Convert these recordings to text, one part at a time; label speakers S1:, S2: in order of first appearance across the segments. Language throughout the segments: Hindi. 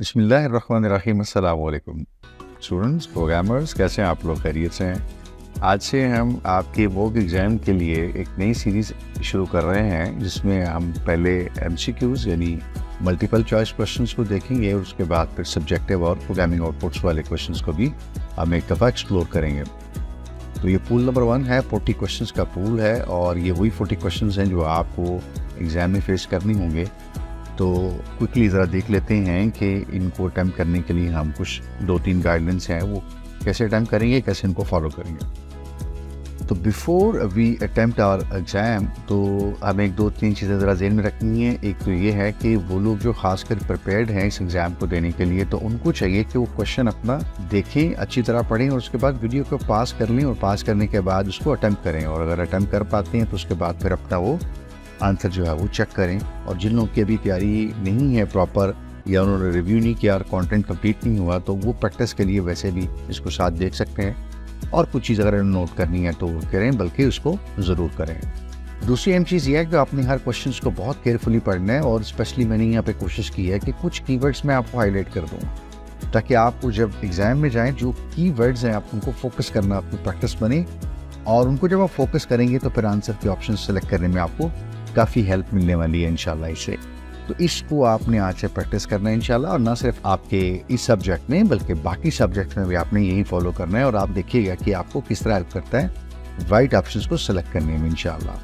S1: बिसमीम अल्लाम स्टूडेंट्स प्रोग्रामर्स कैसे हैं आप लोग खैरियत से हैं आज से हम आपके वर्क एग्ज़ाम के लिए एक नई सीरीज़ शुरू कर रहे हैं जिसमें हम पहले एम यानी मल्टीपल चॉइस क्वेश्चन को देखेंगे और उसके बाद फिर सब्जेक्टिव और प्रोग्रामिंग आउटपुट्स वाले क्वेश्चन को भी हम एक दफ़ा एक्सप्लोर करेंगे तो ये पूल नंबर वन है फोर्टी क्वेश्चन का पूल है और ये वही फोर्टी क्वेश्चन हैं जो आपको एग्ज़ाम में फेस करनी होंगे तो क्विकली ज़रा देख लेते हैं कि इनको अटैम्प्ट करने के लिए हम कुछ दो तीन गाइडलाइंस हैं वो कैसे अटैम्प करेंगे कैसे इनको फॉलो करेंगे तो before we attempt our exam तो हमें एक दो तीन चीज़ें ज़रा जेन में रखनी है एक तो ये है कि वो लोग जो खासकर प्रिपेयर्ड हैं इस एग्ज़ाम को देने के लिए तो उनको चाहिए कि वो क्वेश्चन अपना देखें अच्छी तरह पढ़ें और उसके बाद वीडियो को पास कर लें और पास करने के बाद उसको अटैम्प्ट करें और अगर अटैम्प्ट कर पाते हैं तो उसके बाद फिर अपना वो आंसर जो है वो चेक करें और जिन लोगों की अभी तैयारी नहीं है प्रॉपर या उन्होंने रिव्यू नहीं किया और कंटेंट कंप्लीट नहीं हुआ तो वो प्रैक्टिस के लिए वैसे भी इसको साथ देख सकते हैं और कुछ चीज़ अगर नोट करनी है तो वो करें बल्कि उसको ज़रूर करें दूसरी अहम चीज़ यह है कि आपने हर क्वेश्चन को बहुत केयरफुली पढ़ना है और स्पेशली मैंने यहाँ पे कोशिश की है कि कुछ कीवर्ड्स मैं आपको हाईलाइट कर दूँ ताकि आपको जब एग्ज़ाम में जाएँ जो कीवर्ड्स हैं आप उनको फोकस करना आपकी प्रैक्टिस बने और उनको जब आप फोकस करेंगे तो फिर आंसर के ऑप्शन सेलेक्ट करने में आपको काफ़ी हेल्प मिलने वाली है इनशाला इसे तो इसको आपने आज से प्रैक्टिस करना है इनशाला और ना सिर्फ आपके इस सब्जेक्ट में बल्कि बाकी सब्जेक्ट में भी आपने यही फॉलो करना है और आप देखिएगा कि आपको किस तरह हेल्प करता है राइट ऑप्शन को सिलेक्ट करने में इनशाला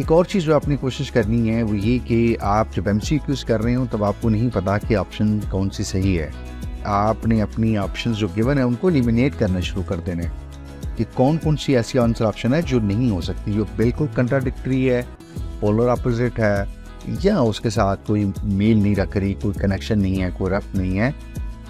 S1: एक और चीज़ जो आपने कोशिश करनी है वो ये कि आप जब एम सी कर रहे हो तब आपको नहीं पता कि ऑप्शन कौन सी सही है आपने अपनी ऑप्शन जो गिवन है उनको एलिमिनेट करना शुरू कर देने कि कौन कौन सी ऐसी आंसर ऑप्शन है जो नहीं हो सकती जो बिल्कुल कंट्राडिक्ट्री है पोलर अपोजिट है या उसके साथ कोई मेल नहीं रख रही कोई कनेक्शन नहीं है कोई रफ नहीं है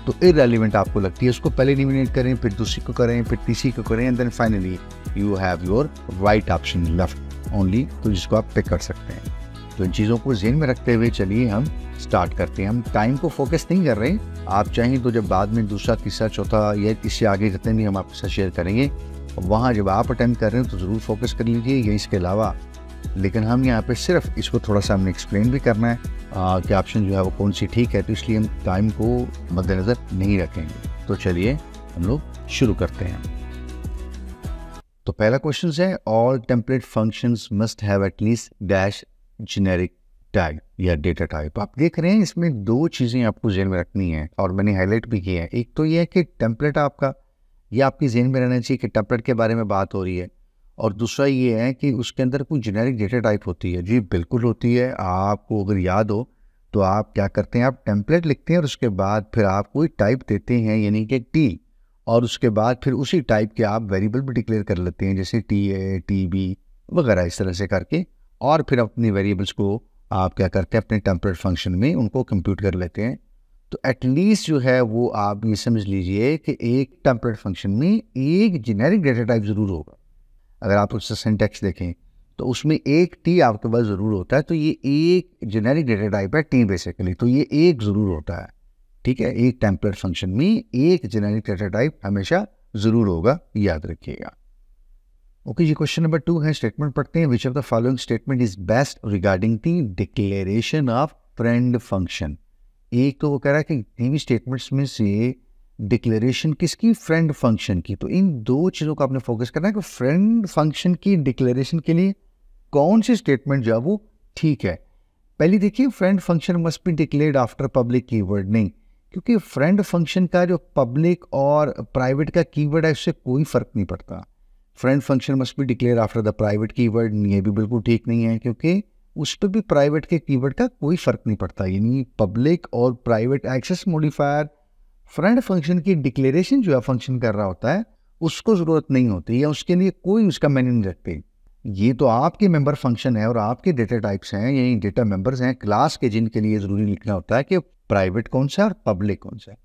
S1: तो इरेलीवेंट आपको लगती है उसको पहले एलिमिनेट करें फिर दूसरी को करें फिर तीसरी को करें and then finally you have your right option left only तो जिसको आप पिक कर सकते हैं तो इन चीज़ों को जेन में रखते हुए चलिए हम स्टार्ट करते हैं हम टाइम को फोकस नहीं कर रहे आप चाहें तो जब बाद में दूसरा तीसरा चौथा या इससे आगे जितने भी हम आपके साथ शेयर करेंगे वहाँ जब आप अटेम्प्ट कर रहे हैं तो ज़रूर फोकस कर लीजिए या इसके अलावा लेकिन हम यहाँ पे सिर्फ इसको थोड़ा सा हमने एक्सप्लेन भी करना है आ, कि ऑप्शन जो है वो कौन सी ठीक है तो इसलिए हम टाइम को मद्देनज़र नहीं रखेंगे तो चलिए हम लोग शुरू करते हैं तो पहला क्वेश्चन है all template function must have at least dash generic tag या डेटा टाइप आप देख रहे हैं इसमें दो चीज़ें आपको जेन में रखनी है और मैंने हाईलाइट भी किया है एक तो यह है कि टेम्पलेट आपका यह आपकी जेन में रहना चाहिए कि टेम्पलेट के बारे में बात हो रही है और दूसरा ये है कि उसके अंदर कोई जेनेरिक डेटा टाइप होती है जी बिल्कुल होती है आपको अगर याद हो तो आप क्या करते हैं आप टेम्पलेट लिखते हैं और उसके बाद फिर आप कोई टाइप देते हैं यानी कि टी और उसके बाद फिर उसी टाइप के आप वेरिएबल भी डिक्लेयर कर लेते हैं जैसे टी ए टी बी वगैरह इस तरह से करके और फिर अपनी वेरिएबल्स को आप क्या करते हैं अपने टेम्पलेट फंक्शन में उनको कंप्यूट कर लेते हैं तो एटलीस्ट जो है वो आप ये समझ लीजिए कि एक टेम्पलेट फंक्शन में एक जेनेरिक डेटा टाइप ज़रूर होगा अगर आप उससे सिंटेक्स देखें तो उसमें एक टी आपके पास ज़रूर होता है तो ये एक जेनेरिक डेटा टाइप है टी बेसिकली तो ये एक ज़रूर होता है ठीक है एक टेम्पलेट फंक्शन में एक जेनेरिक डेटा टाइप हमेशा ज़रूर होगा याद रखिएगा ओके जी क्वेश्चन नंबर टू है स्टेटमेंट पढ़ते हैं which of the following statement is best regarding the declaration of friend function एक तो वो कह रहा है कि टीवी स्टेटमेंट्स में से डिक्लेरेशन किसकी फ्रेंड फंक्शन की तो इन दो चीज़ों का आपने फोकस करना है कि फ्रेंड फंक्शन की डिक्लेरेशन के लिए कौन सी स्टेटमेंट जो है वो ठीक है पहली देखिए friend function must be declared after public keyword नहीं क्योंकि फ्रेंड फंक्शन का जो पब्लिक और प्राइवेट का कीवर्ड है उससे कोई फर्क नहीं पड़ता friend function must be declare after the private keyword ये भी बिल्कुल ठीक नहीं है क्योंकि उस पर भी प्राइवेट के कीवर्ड का कोई फर्क नहीं पड़ता यानी पब्लिक और private access modifier friend function की डिक्लेरेशन जो है फंक्शन कर रहा होता है उसको ज़रूरत नहीं होती या उसके लिए कोई उसका मैन्यू नहीं रखते ये तो आपके मेंबर फंक्शन है और आपके डेटा टाइप्स हैं यही डेटा मेंबर्स हैं क्लास के जिनके लिए ज़रूरी लिखना होता है कि प्राइवेट कौन सा और पब्लिक कौन सा है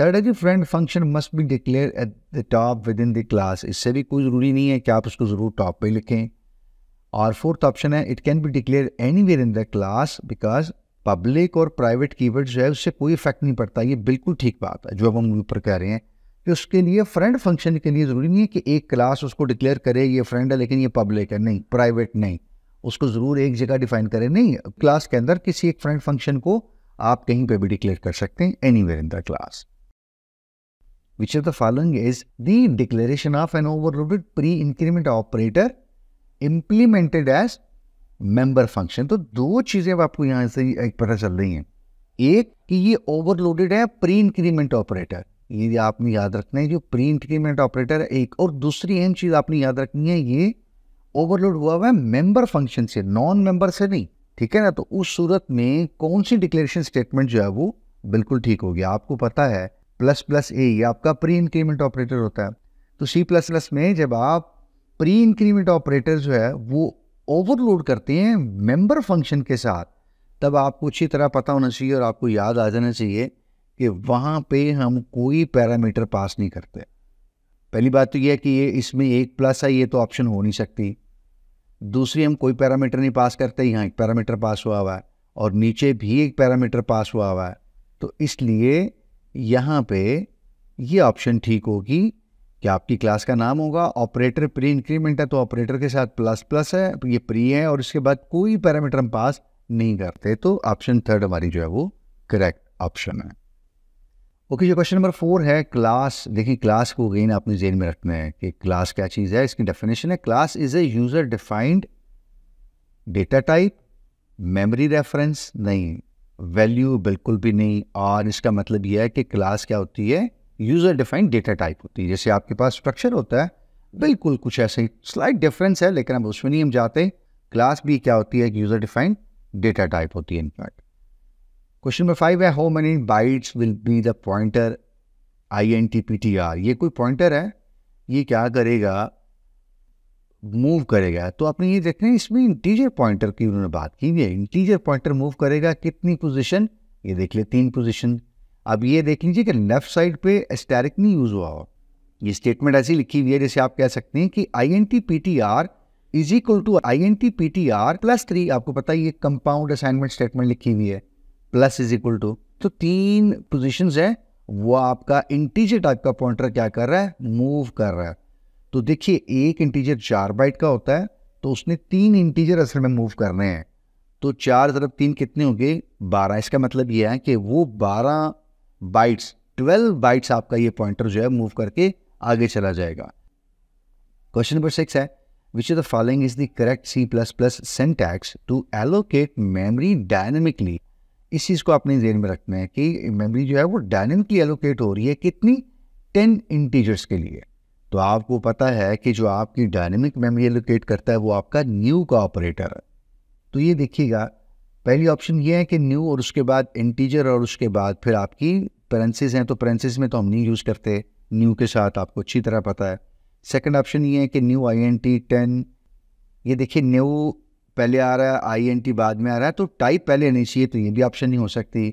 S1: थर्ड है कि friend function must be declare at the top within the class इससे भी कोई ज़रूरी नहीं है कि आप उसको ज़रूर टॉप पर लिखें और फोर्थ ऑप्शन है it can be declare any in the class because public और प्राइवेट कीवर्ड जो है उससे कोई इफेक्ट नहीं पड़ता ये बिल्कुल ठीक बात है जो अब हम ऊपर कह रहे हैं कि उसके लिए फ्रेंड फंक्शन के लिए ज़रूरी नहीं है कि एक क्लास उसको डिक्लेयर करे ये फ्रेंड है लेकिन ये पब्लिक है नहीं प्राइवेट नहीं उसको ज़रूर एक जगह डिफाइन करें नहीं क्लास के अंदर किसी एक फ्रेंड फंक्शन को आप कहीं पर भी डिक्लेयर कर सकते हैं anywhere in the class which of the following is the declaration of an over pre increment operator implemented as member function तो दो चीज़ें आपको यहां से एक पता चल रही हैं एक कि ये ओवरलोडेड है प्री इंक्रीमेंट ऑपरेटर ये आपने याद रखना है जो प्री इंक्रीमेंट ऑपरेटर है एक और दूसरी अहम चीज़ आपने याद रखनी है ये ओवरलोड हुआ हुआ है मेंबर फंक्शन से नॉन मेंबर से नहीं ठीक है ना तो उस सूरत में कौन सी डिक्लेरेशन स्टेटमेंट जो है वो बिल्कुल ठीक हो गया आपको पता है प्लस प्लस ए ये आपका प्री इंक्रीमेंट ऑपरेटर होता है तो सी प्लस प्लस में जब आप प्री इंक्रीमेंट ऑपरेटर जो है वो ओवरलोड करते हैं मेंबर फंक्शन के साथ तब आपको अच्छी तरह पता होना चाहिए और आपको याद आ जाना चाहिए कि वहाँ पे हम कोई पैरामीटर पास नहीं करते पहली बात तो यह है कि ये इसमें एक प्लस है ये तो ऑप्शन हो नहीं सकती दूसरी हम कोई पैरामीटर नहीं पास करते यहाँ एक पैरामीटर पास हुआ हुआ है और नीचे भी एक पैरामीटर पास हुआ हुआ है तो इसलिए यहाँ पे ये यह ऑप्शन ठीक होगी कि आपकी क्लास का नाम होगा ऑपरेटर प्री इंक्रीमेंट है तो ऑपरेटर के साथ प्लस प्लस है ये प्री है और इसके बाद कोई पैरामीटर हम पास नहीं करते तो ऑप्शन थर्ड हमारी जो है वो करेक्ट ऑप्शन है ओके जो क्वेश्चन नंबर फोर है क्लास देखिए क्लास को गेन आपने जेन में रखना है कि क्लास क्या चीज़ है इसकी डेफिनेशन है class is a user defined data type memory reference नहीं वैल्यू बिल्कुल भी नहीं और इसका मतलब यह है कि क्लास क्या होती है यूज़र डिफाइंड डेटा टाइप होती है जैसे आपके पास स्ट्रक्चर होता है बिल्कुल कुछ ऐसे ही स्लाइड डिफरेंस है लेकिन अब उसमें नहीं हम जाते क्लास भी क्या होती है यूज़र डिफाइंड डेटा टाइप होती है इनफैक्ट क्वेश्चन नंबर फाइव है how many bytes will be the pointer I N T P T R ये कोई पॉइंटर है ये क्या करेगा मूव करेगा तो आपने ये देखना है इसमें इंटीजर पॉइंटर की उन्होंने बात की है इंटीजर पॉइंटर मूव करेगा कितनी पोजीशन ये देख ले तीन पोजीशन अब ये देख लीजिए कि लेफ्ट साइड पे एस्टेरिक नहीं यूज़ हुआ हो ये स्टेटमेंट ऐसी लिखी हुई है जैसे आप कह सकते हैं कि I N T P T R is equal to I N T P T R plus three आपको पता है ये कंपाउंड असाइनमेंट स्टेटमेंट लिखी हुई है प्लस इज इक्वल टू तो तीन पोजिशन है वो आपका इंटीजर टाइप का पॉइंटर क्या कर रहा है मूव कर रहा है तो देखिए एक इंटीजर चार बाइट का होता है तो उसने तीन इंटीजर असल में मूव करने हैं तो चार ज़रब तीन कितने होंगे बारह इसका मतलब यह है कि वो बारह बाइट्स ट्वेल्व बाइट्स आपका ये पॉइंटर जो है मूव करके आगे चला जाएगा क्वेश्चन नंबर सिक्स है which is the following is the correct C plus plus syntax to allocate memory dynamically इस चीज़ को अपने जेन में रखना है कि मेमरी जो है वो डायनेमिकली एलोकेट हो रही है कितनी टेन इंटीजर्स के लिए तो आपको पता है कि जो आपकी डायनेमिक मेमोरी एलोकेट करता है वो आपका न्यू का ऑपरेटर है तो ये देखिएगा पहली ऑप्शन ये है कि न्यू और उसके बाद इंटीजर और उसके बाद फिर आपकी प्रेंसेज हैं तो प्रेंसिस में तो हम नहीं यूज़ करते न्यू के साथ आपको अच्छी तरह पता है सेकंड ऑप्शन ये है कि new I N T ten ये देखिए न्यू पहले आ रहा है आई एन टी बाद में आ रहा है तो टाइप पहले नहीं चाहिए तो ये भी ऑप्शन नहीं हो सकती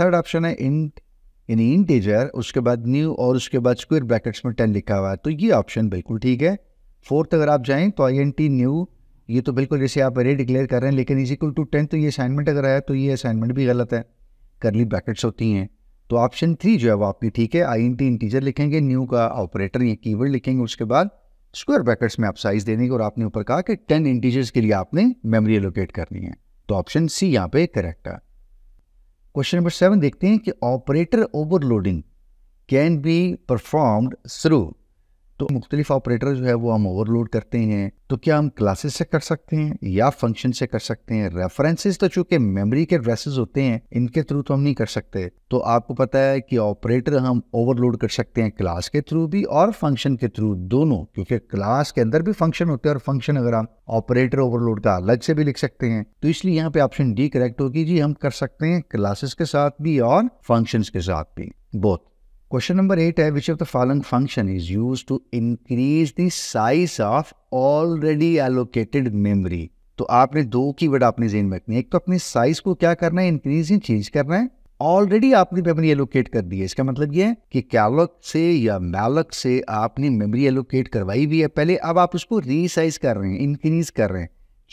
S1: थर्ड ऑप्शन है इंट यानी इंटीजर उसके बाद न्यू और उसके बाद स्क्वेयर ब्रैकेट्स में टेन लिखा हुआ है तो ये ऑप्शन बिल्कुल ठीक है फोर्थ अगर आप जाएँ तो आई एन टी न्यू ये तो बिल्कुल जैसे आप अरे डिक्लेयर कर रहे हैं लेकिन इज इक्वल टू टेन तो ये असाइनमेंट अगर आया तो ये असाइनमेंट भी गलत है करली ब्रैकेट्स होती हैं तो ऑप्शन थ्री जो है वो आपकी ठीक है आई एन टी इंटीजर लिखेंगे न्यू का ऑपरेटर या कीवर्ड लिखेंगे उसके बाद स्क्वायर ब्रैकेट्स में आप साइज दे देंगे और आपने ऊपर कहा कि टेन इंटीजर्स के लिए आपने मेमोरी एलोकेट करनी है तो ऑप्शन सी यहाँ पे करेक्ट है क्वेश्चन नंबर सेवन देखते हैं कि operator overloading can be performed through तो मुख्तलिफ ऑपरेटर जो है वो हम ओवरलोड करते हैं तो क्या हम क्लासेस से कर सकते हैं या फंक्शन से कर सकते हैं रेफरेंसेस तो चूंकि मेमोरी के ड्रेसेज होते हैं इनके थ्रू तो हम नहीं कर सकते तो आपको पता है कि ऑपरेटर हम ओवरलोड कर सकते हैं क्लास के थ्रू भी और फंक्शन के थ्रू दोनों क्योंकि क्लास के अंदर भी फंक्शन होते हैं और फंक्शन अगर हम ऑपरेटर ओवरलोड का अलग से भी लिख सकते हैं तो इसलिए यहाँ पे ऑप्शन डी करेक्ट होगी जी हम कर सकते हैं क्लासेस के साथ भी और फंक्शन के साथ भी बोथ क्वेश्चन नंबर एट है which of the following function is use to increase the size of already allocated memory तो आपने दो की वर्ड अपने जेन में रखनी है एक तो अपने साइज को क्या करना है इंक्रीज ही चेंज करना है ऑलरेडी आपने मेमोरी एलोकेट कर दी है इसका मतलब ये है कि कैलोक से या मैलक से आपने मेमोरी एलोकेट करवाई हुई है पहले अब आप उसको रीसाइज कर रहे हैं इंक्रीज कर रहे हैं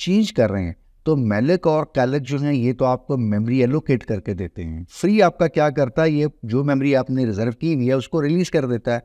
S1: चेंज कर रहे हैं तो मेलिक और कैलक जो हैं ये तो आपको मेमोरी एलोकेट करके देते हैं फ्री आपका क्या करता है ये जो मेमोरी आपने रिजर्व की हुई है उसको रिलीज़ कर देता है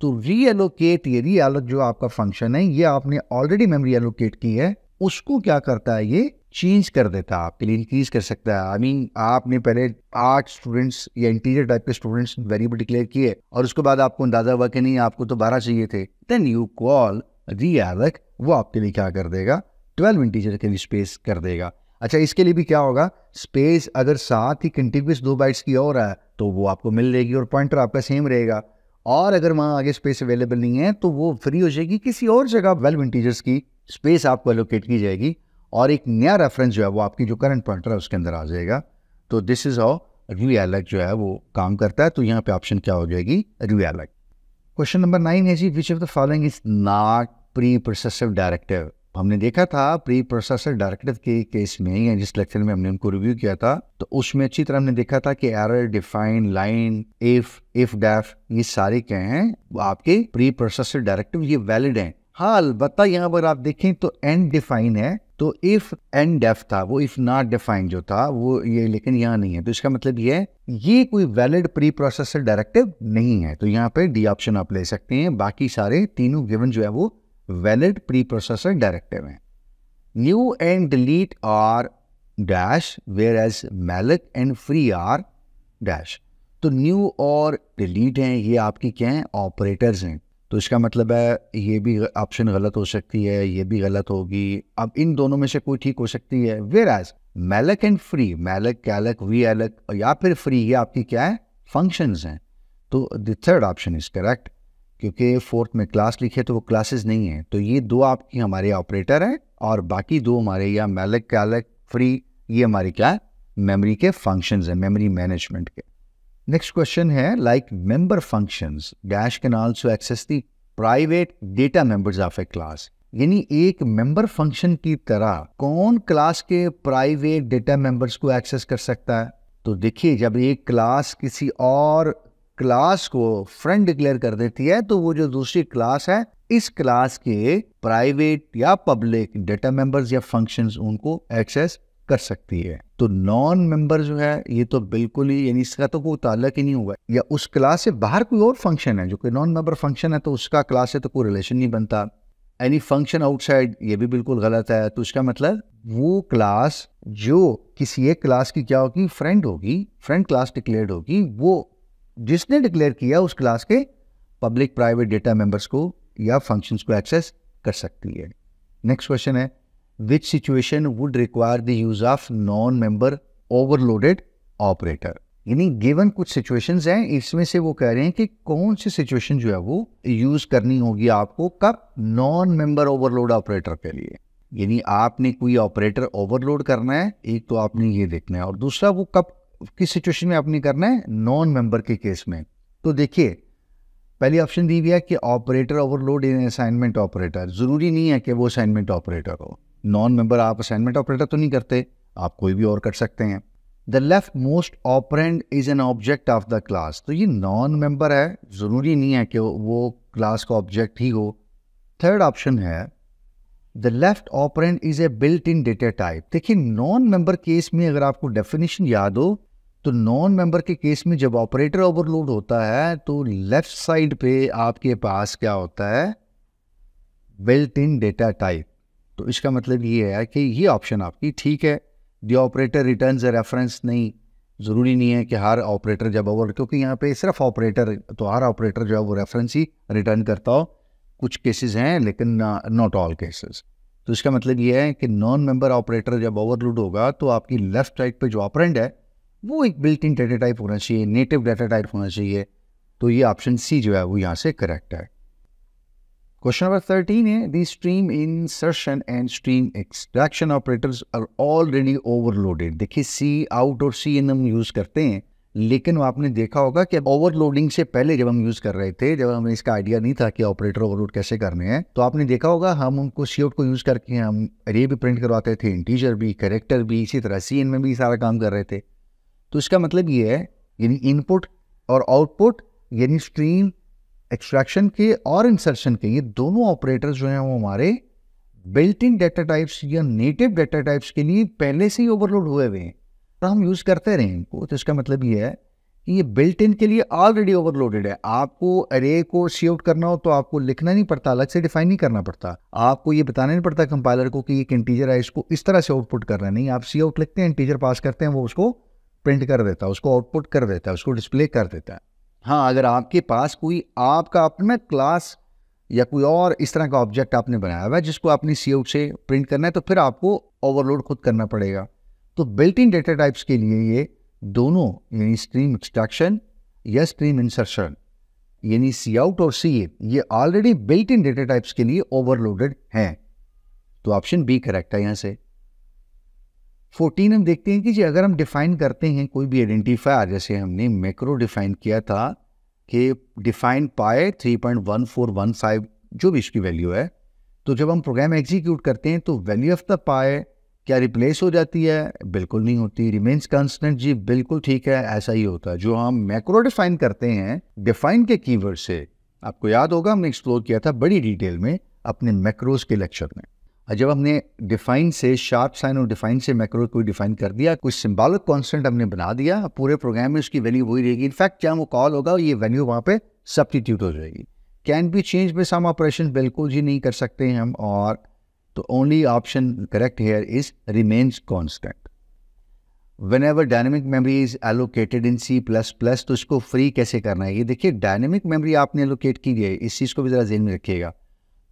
S1: तो री एलोकेट ये री एलोक जो आपका फंक्शन है ये आपने ऑलरेडी मेमोरी एलोकेट की है उसको क्या करता है ये चेंज कर देता है आपके लिए इंक्रीज कर सकता है आई I मीन mean, आपने पहले आठ स्टूडेंट्स या इंटीरियर टाइप के स्टूडेंट्स वेरिएबल डिक्लेयर किए और उसके बाद आपको अंदाजा हुआ कि नहीं आपको तो बारह चाहिए थे देन यू कॉल री एलक वो आपके लिए क्या कर देगा ट्वेल्व इंटीजर के भी स्पेस कर देगा अच्छा इसके लिए भी क्या होगा स्पेस अगर साथ ही कंटिन्यूस दो बाइट्स की और है तो वो आपको मिल जाएगी और पॉइंटर आपका सेम रहेगा और अगर वहाँ आगे स्पेस अवेलेबल नहीं है तो वो फ्री हो जाएगी किसी और जगह ट्वेल्व इंटीजर्स की स्पेस आपको एलोकेट की जाएगी और एक नया रेफरेंस जो है वो आपकी जो करंट पॉइंटर है उसके अंदर आ जाएगा तो दिस इज़ हाउ रियलक जो है वो काम करता है तो यहाँ पे ऑप्शन क्या हो जाएगी री रियलक क्वेश्चन नंबर नाइन है जी which of the following is not preprocessive directive हमने देखा था प्री प्रोसेसर डायरेक्टिव के केस में या जिस लेक्चर में हमने उनको रिव्यू किया था तो उसमें अच्छी तरह हमने देखा था कि error define line if ifdef ये सारे क्या हैं आपके प्री प्रोसेसर डायरेक्टिव ये वैलिड हैं हाँ अलबत् यहाँ पर आप देखें तो एंड डिफाइन है तो इफ एंड डेफ था वो इफ नॉट डिफाइन जो था वो ये लेकिन यहाँ नहीं है तो इसका मतलब ये है ये कोई वैलिड प्री प्रोसेसर डायरेक्टिव नहीं है तो यहाँ पे डी ऑप्शन आप ले सकते हैं बाकी सारे तीनों गिवन जो है वो वैलिड प्री प्रोसेसर डायरेक्टिव हैं new and delete are dash whereas malloc and free are dash तो न्यू और डिलीट हैं ये आपकी क्या हैं ऑपरेटर्स हैं तो इसका मतलब है ये भी ऑप्शन गलत हो सकती है ये भी गलत होगी अब इन दोनों में से कोई ठीक हो सकती है whereas malloc and free malloc calloc we एलक या फिर फ्री ये आपकी क्या है फंक्शंस हैं तो the third option is correct क्योंकि फोर्थ में क्लास लिखे तो वो क्लासेस नहीं है तो ये दो आपकी हमारे ऑपरेटर हैं और बाकी दो हमारे या मैलक कैलक फ्री ये हमारे क्या है मेमोरी के फंक्शंस हैं मेमोरी मैनेजमेंट के नेक्स्ट क्वेश्चन है like member functions dash can also access the private data members of a class यानी एक मेंबर फंक्शन की तरह कौन क्लास के प्राइवेट डेटा मेंबर्स को एक्सेस कर सकता है तो देखिए जब एक क्लास किसी और क्लास को फ्रेंड डिक्लेयर कर देती है तो वो जो दूसरी क्लास है इस क्लास के प्राइवेट या पब्लिक डेटा मेंबर्स या फंक्शंस उनको एक्सेस कर सकती है तो नॉन मेंबर जो है ये तो बिल्कुल ही यानी इसका तो कोई ताल्लक ही नहीं हुआ या उस क्लास से बाहर कोई और फंक्शन है जो कि नॉन मेंबर फंक्शन है तो उसका क्लास से तो कोई रिलेशन नहीं बनता एनी फंक्शन आउटसाइड ये भी बिल्कुल गलत है तो इसका मतलब वो क्लास जो किसी एक क्लास की क्या होगी फ्रेंड होगी फ्रेंड क्लास डिक्लेयर होगी वो जिसने डिक्लेयर किया उस क्लास के पब्लिक प्राइवेट डेटा मेंबर्स को या फंक्शंस को एक्सेस कर सकती है नेक्स्ट क्वेश्चन है which situation would require the use of non member overloaded operator यानी गिवन कुछ सिचुएशंस हैं इसमें से वो कह रहे हैं कि कौन सी सिचुएशन जो है वो यूज करनी होगी आपको कब नॉन मेंबर ओवरलोड ऑपरेटर के लिए यानी आपने कोई ऑपरेटर ओवरलोड करना है एक तो आपने ये देखना है और दूसरा वो कब किस सिचुएशन में आपने करना है नॉन मेंबर के केस में तो देखिए पहली ऑप्शन दी हुई है कि operator overload in assignment operator ज़रूरी नहीं है कि वो असाइनमेंट ऑपरेटर हो नॉन मेंबर आप असाइनमेंट ऑपरेटर तो नहीं करते आप कोई भी और कर सकते हैं the left most operand is an object of the class तो ये नॉन मेंबर है ज़रूरी नहीं है कि वो क्लास का ऑब्जेक्ट ही हो थर्ड ऑप्शन है the left operand is a built in data type देखिए नॉन मेंबर केस में अगर आपको डेफिनेशन याद हो तो नॉन मेंबर के केस में जब ऑपरेटर ओवरलोड होता है तो लेफ्ट साइड पे आपके पास क्या होता है बिल्ट इन डेटा टाइप तो इसका मतलब ये है कि ये ऑप्शन आपकी ठीक है दी ऑपरेटर रिटर्न रेफरेंस नहीं ज़रूरी नहीं है कि हर ऑपरेटर जब ओवर क्योंकि यहाँ पे सिर्फ ऑपरेटर तो हर ऑपरेटर जो है वो रेफरेंस ही रिटर्न करता हो कुछ केसेस हैं लेकिन नॉट ऑल केसेस तो इसका मतलब ये है कि नॉन मेंबर ऑपरेटर जब ओवरलोड होगा तो आपकी लेफ्ट साइड पे जो ऑपरेंट है वो एक बिल्ट इन डेटा टाइप होना चाहिए नेटिव डेटा टाइप होना चाहिए तो ये ऑप्शन सी जो है वो यहाँ से करेक्ट है क्वेश्चन नंबर थर्टीन है the stream insertion and stream extraction operators are already overloaded देखिए सी आउट और सी इन हम यूज़ करते हैं लेकिन आपने देखा होगा कि ओवरलोडिंग से पहले जब हम यूज़ कर रहे थे जब हमें इसका आइडिया नहीं था कि ऑपरेटर ओवरलोड कैसे करने हैं तो आपने देखा होगा हम उनको सी आउट को यूज़ करके हम अरे भी प्रिंट करवाते थे इंटीजर भी करेक्टर भी इसी तरह सी इन में भी सारा काम कर रहे थे तो इसका मतलब ये है यानी इनपुट और आउटपुट यानी स्ट्रीम एक्सट्रैक्शन के और इंसर्शन के ये दोनों ऑपरेटर जो हैं वो हमारे बिल्ट इन डेटा टाइप्स या नेटिव डेटा टाइप्स के लिए पहले से ही ओवरलोड हुए हुए हैं तो हम यूज़ करते रहे इनको तो इसका मतलब ये है कि ये बिल्ट इन के लिए ऑलरेडी ओवरलोडेड है आपको अरे को सी आउट करना हो तो आपको लिखना नहीं पड़ता अलग से डिफाइन नहीं करना पड़ता आपको ये बताना नहीं पड़ता कंपाइलर को कि एक इंटीजर है इसको इस तरह से आउटपुट करना है नहीं आप सी आउट लिखते हैं इंटीजर पास करते हैं वो उसको प्रिंट कर देता है उसको आउटपुट कर देता है उसको डिस्प्ले कर देता है हाँ अगर आपके पास कोई आपका अपना क्लास या कोई और इस तरह का ऑब्जेक्ट आपने बनाया हुआ है जिसको आपने सी से प्रिंट करना है तो फिर आपको ओवरलोड खुद करना पड़ेगा तो बिल्ट इन डेटा टाइप्स के लिए ये दोनों यानी स्ट्रीम एक्सट्रैक्शन या स्ट्रीम इंसर्शन यानी सी आउट और सी ये already built in data types के लिए ओवरलोडेड हैं तो ऑप्शन बी करेक्ट है यहाँ से फोर्टीन हम देखते हैं कि जी अगर हम डिफाइन करते हैं कोई भी आइडेंटिफायर जैसे हमने मैक्रो डिफाइन किया था कि डिफाइन पाए 3.1415 जो भी इसकी वैल्यू है तो जब हम प्रोग्राम एग्जीक्यूट करते हैं तो वैल्यू ऑफ द पाए क्या रिप्लेस हो जाती है बिल्कुल नहीं होती रिमेन्स कंस्टेंट जी बिल्कुल ठीक है ऐसा ही होता है जो हम मैक्रो डिफाइन करते हैं डिफाइन के कीवर्ड से आपको याद होगा हमने एक्सप्लोर किया था बड़ी डिटेल में अपने मैक्रोज के लेक्चर में और जब हमने डिफाइन से शार्प साइन और डिफाइन से मैक्रो को डिफाइन कर दिया कुछ सिम्बॉलिक कॉन्स्टेंट हमने बना दिया पूरे प्रोग्राम में उसकी वैल्यू वही रहेगी इनफैक्ट जहाँ वो कॉल होगा ये वैल्यू वहाँ पे सब्सटीट्यूट हो जाएगी कैन बी चेंज में सम ऑपरेशन बिल्कुल ही नहीं कर सकते हैं हम और तो only option correct here is remains constant memory is allocated in C plus plus तो इसको फ्री कैसे करना है ये देखिए डायनेमिक मेमरी आपने एलोकेट की है इस चीज़ को भी ज़रा जेन में रखिएगा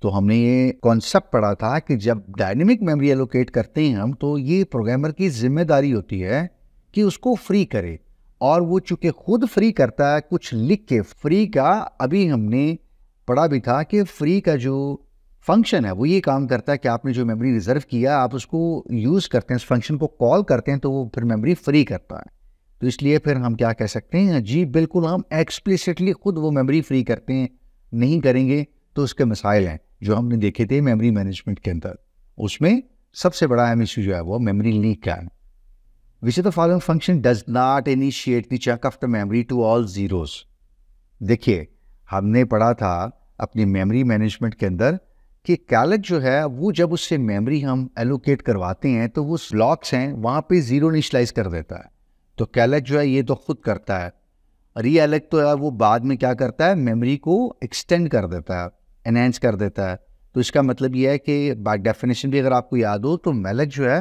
S1: तो हमने ये कॉन्सेप्ट पढ़ा था कि जब डायनेमिक मेमोरी एलोकेट करते हैं हम तो ये प्रोग्रामर की जिम्मेदारी होती है कि उसको फ्री करे और वो चूँकि खुद फ्री करता है कुछ लिख के फ्री का अभी हमने पढ़ा भी था कि फ्री का जो फंक्शन है वो ये काम करता है कि आपने जो मेमोरी रिजर्व किया आप उसको यूज़ करते हैं उस फंक्शन को कॉल करते हैं तो वो फिर मेमोरी फ्री करता है तो इसलिए फिर हम क्या कह सकते हैं जी बिल्कुल हम एक्सप्लिसिटली खुद वो मेमोरी फ्री करते हैं नहीं करेंगे तो उसके मिसाइल हैं जो हमने देखे थे मेमोरी मैनेजमेंट के अंदर उसमें सबसे बड़ा अहम इशू जो है वो मेमोरी लीक का है which the following function does not initiate the check of the memory to all zeros देखिए हमने पढ़ा था अपनी मेमोरी मैनेजमेंट के अंदर कि कैलक जो है वो जब उससे मेमोरी हम एलोकेट करवाते हैं तो वो स्लॉक्स हैं वहाँ पे ज़ीरो इनिशलाइज कर देता है तो कैलक जो है ये तो खुद करता है री रीएलेक्ट तो है वो बाद में क्या करता है मेमोरी को एक्सटेंड कर देता है एनहेंस कर देता है तो इसका मतलब यह है कि बाई डेफिनेशन भी अगर आपको याद हो तो मेलक जो है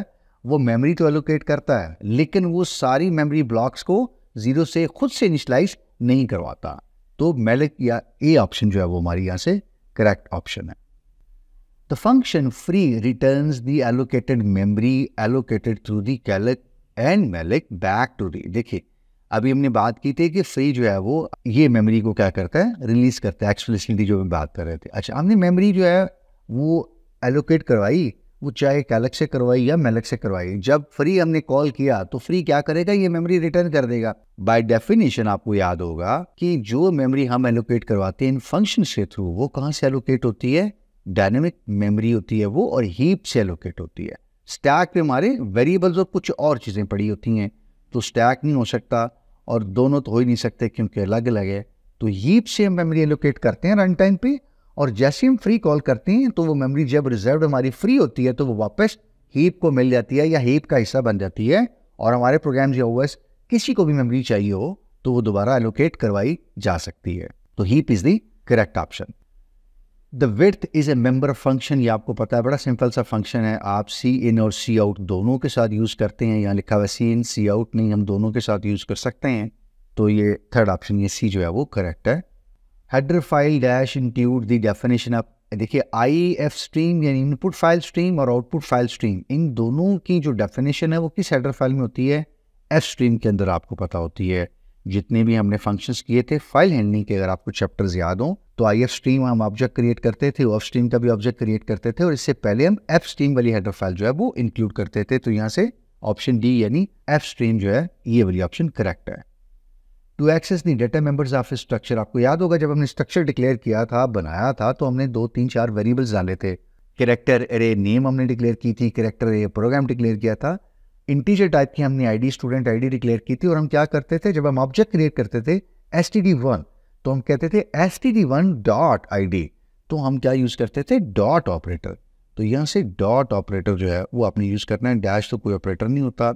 S1: वो मेमोरी तो एलोकेट करता है लेकिन वो सारी मेमोरी ब्लॉक्स को ज़ीरो से खुद से इनिशलाइज नहीं करवाता तो मेलक या ए ऑप्शन जो है वो हमारे यहाँ से करेक्ट ऑप्शन है the function free return the allocated memory allocated through the calloc and malic back to री देखिए अभी हमने बात की थी कि फ्री जो है वो ये मेमोरी को क्या करता है रिलीज़ करता है एक्सप्लेसिटी जो हम बात कर रहे थे अच्छा हमने मेमोरी जो है वो एलोकेट करवाई वो चाहे कैलक से करवाई या मेलक से करवाई जब फ्री हमने कॉल किया तो फ्री क्या करेगा ये मेमोरी रिटर्न कर देगा बाय डेफिनेशन आपको याद होगा कि जो मेमोरी हम एलोकेट करवाते हैं इन फंक्शन के थ्रू वो कहाँ से एलोकेट होती है डायनेमिक मेमोरी होती है वो और हीप से एलोकेट होती है स्टैक पे हमारे वेरिएबल्स और कुछ और चीज़ें पड़ी होती हैं तो स्टैक नहीं हो सकता और दोनों तो हो ही नहीं सकते क्योंकि अलग अलग है तो हीप से हम मेमोरी एलोकेट करते हैं रन टाइम पे और जैसे हम फ्री कॉल करते हैं तो वो मेमोरी जब रिजर्व हमारी फ्री होती है तो वो वापस हीप को मिल जाती है या हीप का हिस्सा बन जाती है और हमारे प्रोग्राम या ओएस किसी को भी मेमोरी चाहिए हो तो वो दोबारा एलोकेट करवाई जा सकती है तो heap is the correct option the with is a member function ये आपको पता है बड़ा सिंपल सा फंक्शन है आप सी इन और सी आउट दोनों के साथ यूज़ करते हैं यहाँ लिखा हुआ सी इन सी आउट नहीं हम दोनों के साथ यूज़ कर सकते हैं तो ये थर्ड ऑप्शन ये सी जो है वो करेक्ट है header file dash include the definition of देखिए आई एफ स्ट्रीम यानी इनपुट फाइल स्ट्रीम और आउटपुट फाइल स्ट्रीम इन दोनों की जो डेफिनेशन है वो किस हेडर फाइल में होती है एफ स्ट्रीम के अंदर आपको पता होती है जितने भी हमने फंक्शंस किए थे फाइल हैंडलिंग के अगर आपको चैप्टर्स याद हों तो आई एफ स्ट्रीम हम ऑब्जेक्ट क्रिएट करते थे ऑफ स्ट्रीम का भी ऑब्जेक्ट क्रिएट करते थे और इससे पहले हम एफ स्ट्रीम वाली हेडर फाइल जो है वो इंक्लूड करते थे तो यहाँ से ऑप्शन डी यानी एफ स्ट्रीम जो है ये वाली ऑप्शन करेक्ट है to access the data members of structure आपको याद होगा जब हमने स्ट्रक्चर डिक्लेयर किया था बनाया था तो हमने दो तीन चार वेरिएबल्स डाले थे करेक्टर अरे नेम हमने डिक्लेयर की थी करेक्टर एरे प्रोग्राम डिक्लेयर किया था इंटीजर टाइप की हमने आईडी स्टूडेंट आईडी डिक्लेयर की थी और हम क्या करते थे जब हम ऑब्जेक्ट क्रिएट करते थे एस वन तो हम कहते थे एस वन डॉट आई तो हम क्या यूज़ करते थे डॉट ऑपरेटर तो यहाँ से डॉट ऑपरेटर जो है वो आपने यूज़ करना है डैश तो कोई ऑपरेटर नहीं होता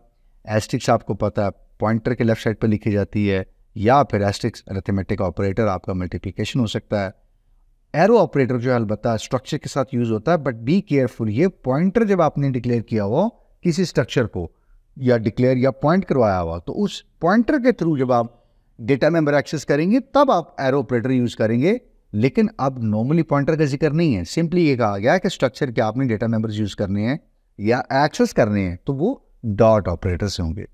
S1: एस्टिक्स आपको पता है पॉइंटर के लेफ्ट साइड पर लिखी जाती है या फिर एस्टिक्स अरेथमेटिक ऑपरेटर आपका मल्टीप्लीकेशन हो सकता है एरो ऑपरेटर जो है अलबत्ता स्ट्रक्चर के साथ यूज़ होता है बट बी केयरफुल ये पॉइंटर जब आपने डिक्लेयर किया हो किसी स्ट्रक्चर को या डिक्लेयर या पॉइंट करवाया हुआ तो उस पॉइंटर के थ्रू जब आप डेटा मेंबर एक्सेस करेंगे तब आप एरो ऑपरेटर यूज़ करेंगे लेकिन अब नॉर्मली पॉइंटर का जिक्र नहीं है सिंपली ये कहा गया कि स्ट्रक्चर के आपने डेटा मेंबर्स यूज़ करने हैं या एक्सेस करने हैं तो वो डॉट ऑपरेटर से होंगे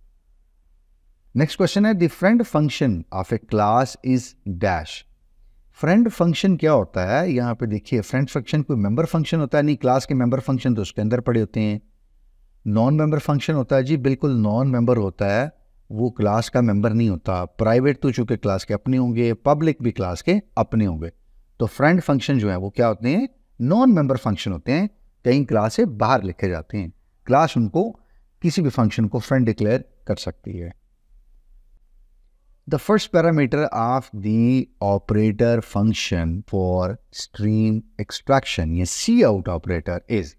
S1: नेक्स्ट क्वेश्चन है the friend function of a class is dash friend function क्या होता है यहाँ पे देखिए फ्रेंड फंक्शन कोई मेंबर फंक्शन होता है नहीं क्लास के मेंबर फंक्शन तो उसके अंदर पड़े होते हैं नॉन मेंबर फंक्शन होता है जी बिल्कुल नॉन मेंबर होता है वो क्लास का मेंबर नहीं होता प्राइवेट तो चूंकि क्लास के अपने होंगे पब्लिक भी क्लास के अपने होंगे तो फ्रेंड फंक्शन जो है वो क्या होते हैं नॉन मेंबर फंक्शन होते हैं कई क्लास से बाहर लिखे जाते हैं क्लास उनको किसी भी फंक्शन को फ्रेंड डिक्लेयर कर सकती है the first parameter of the operator function for stream extraction या cout operator is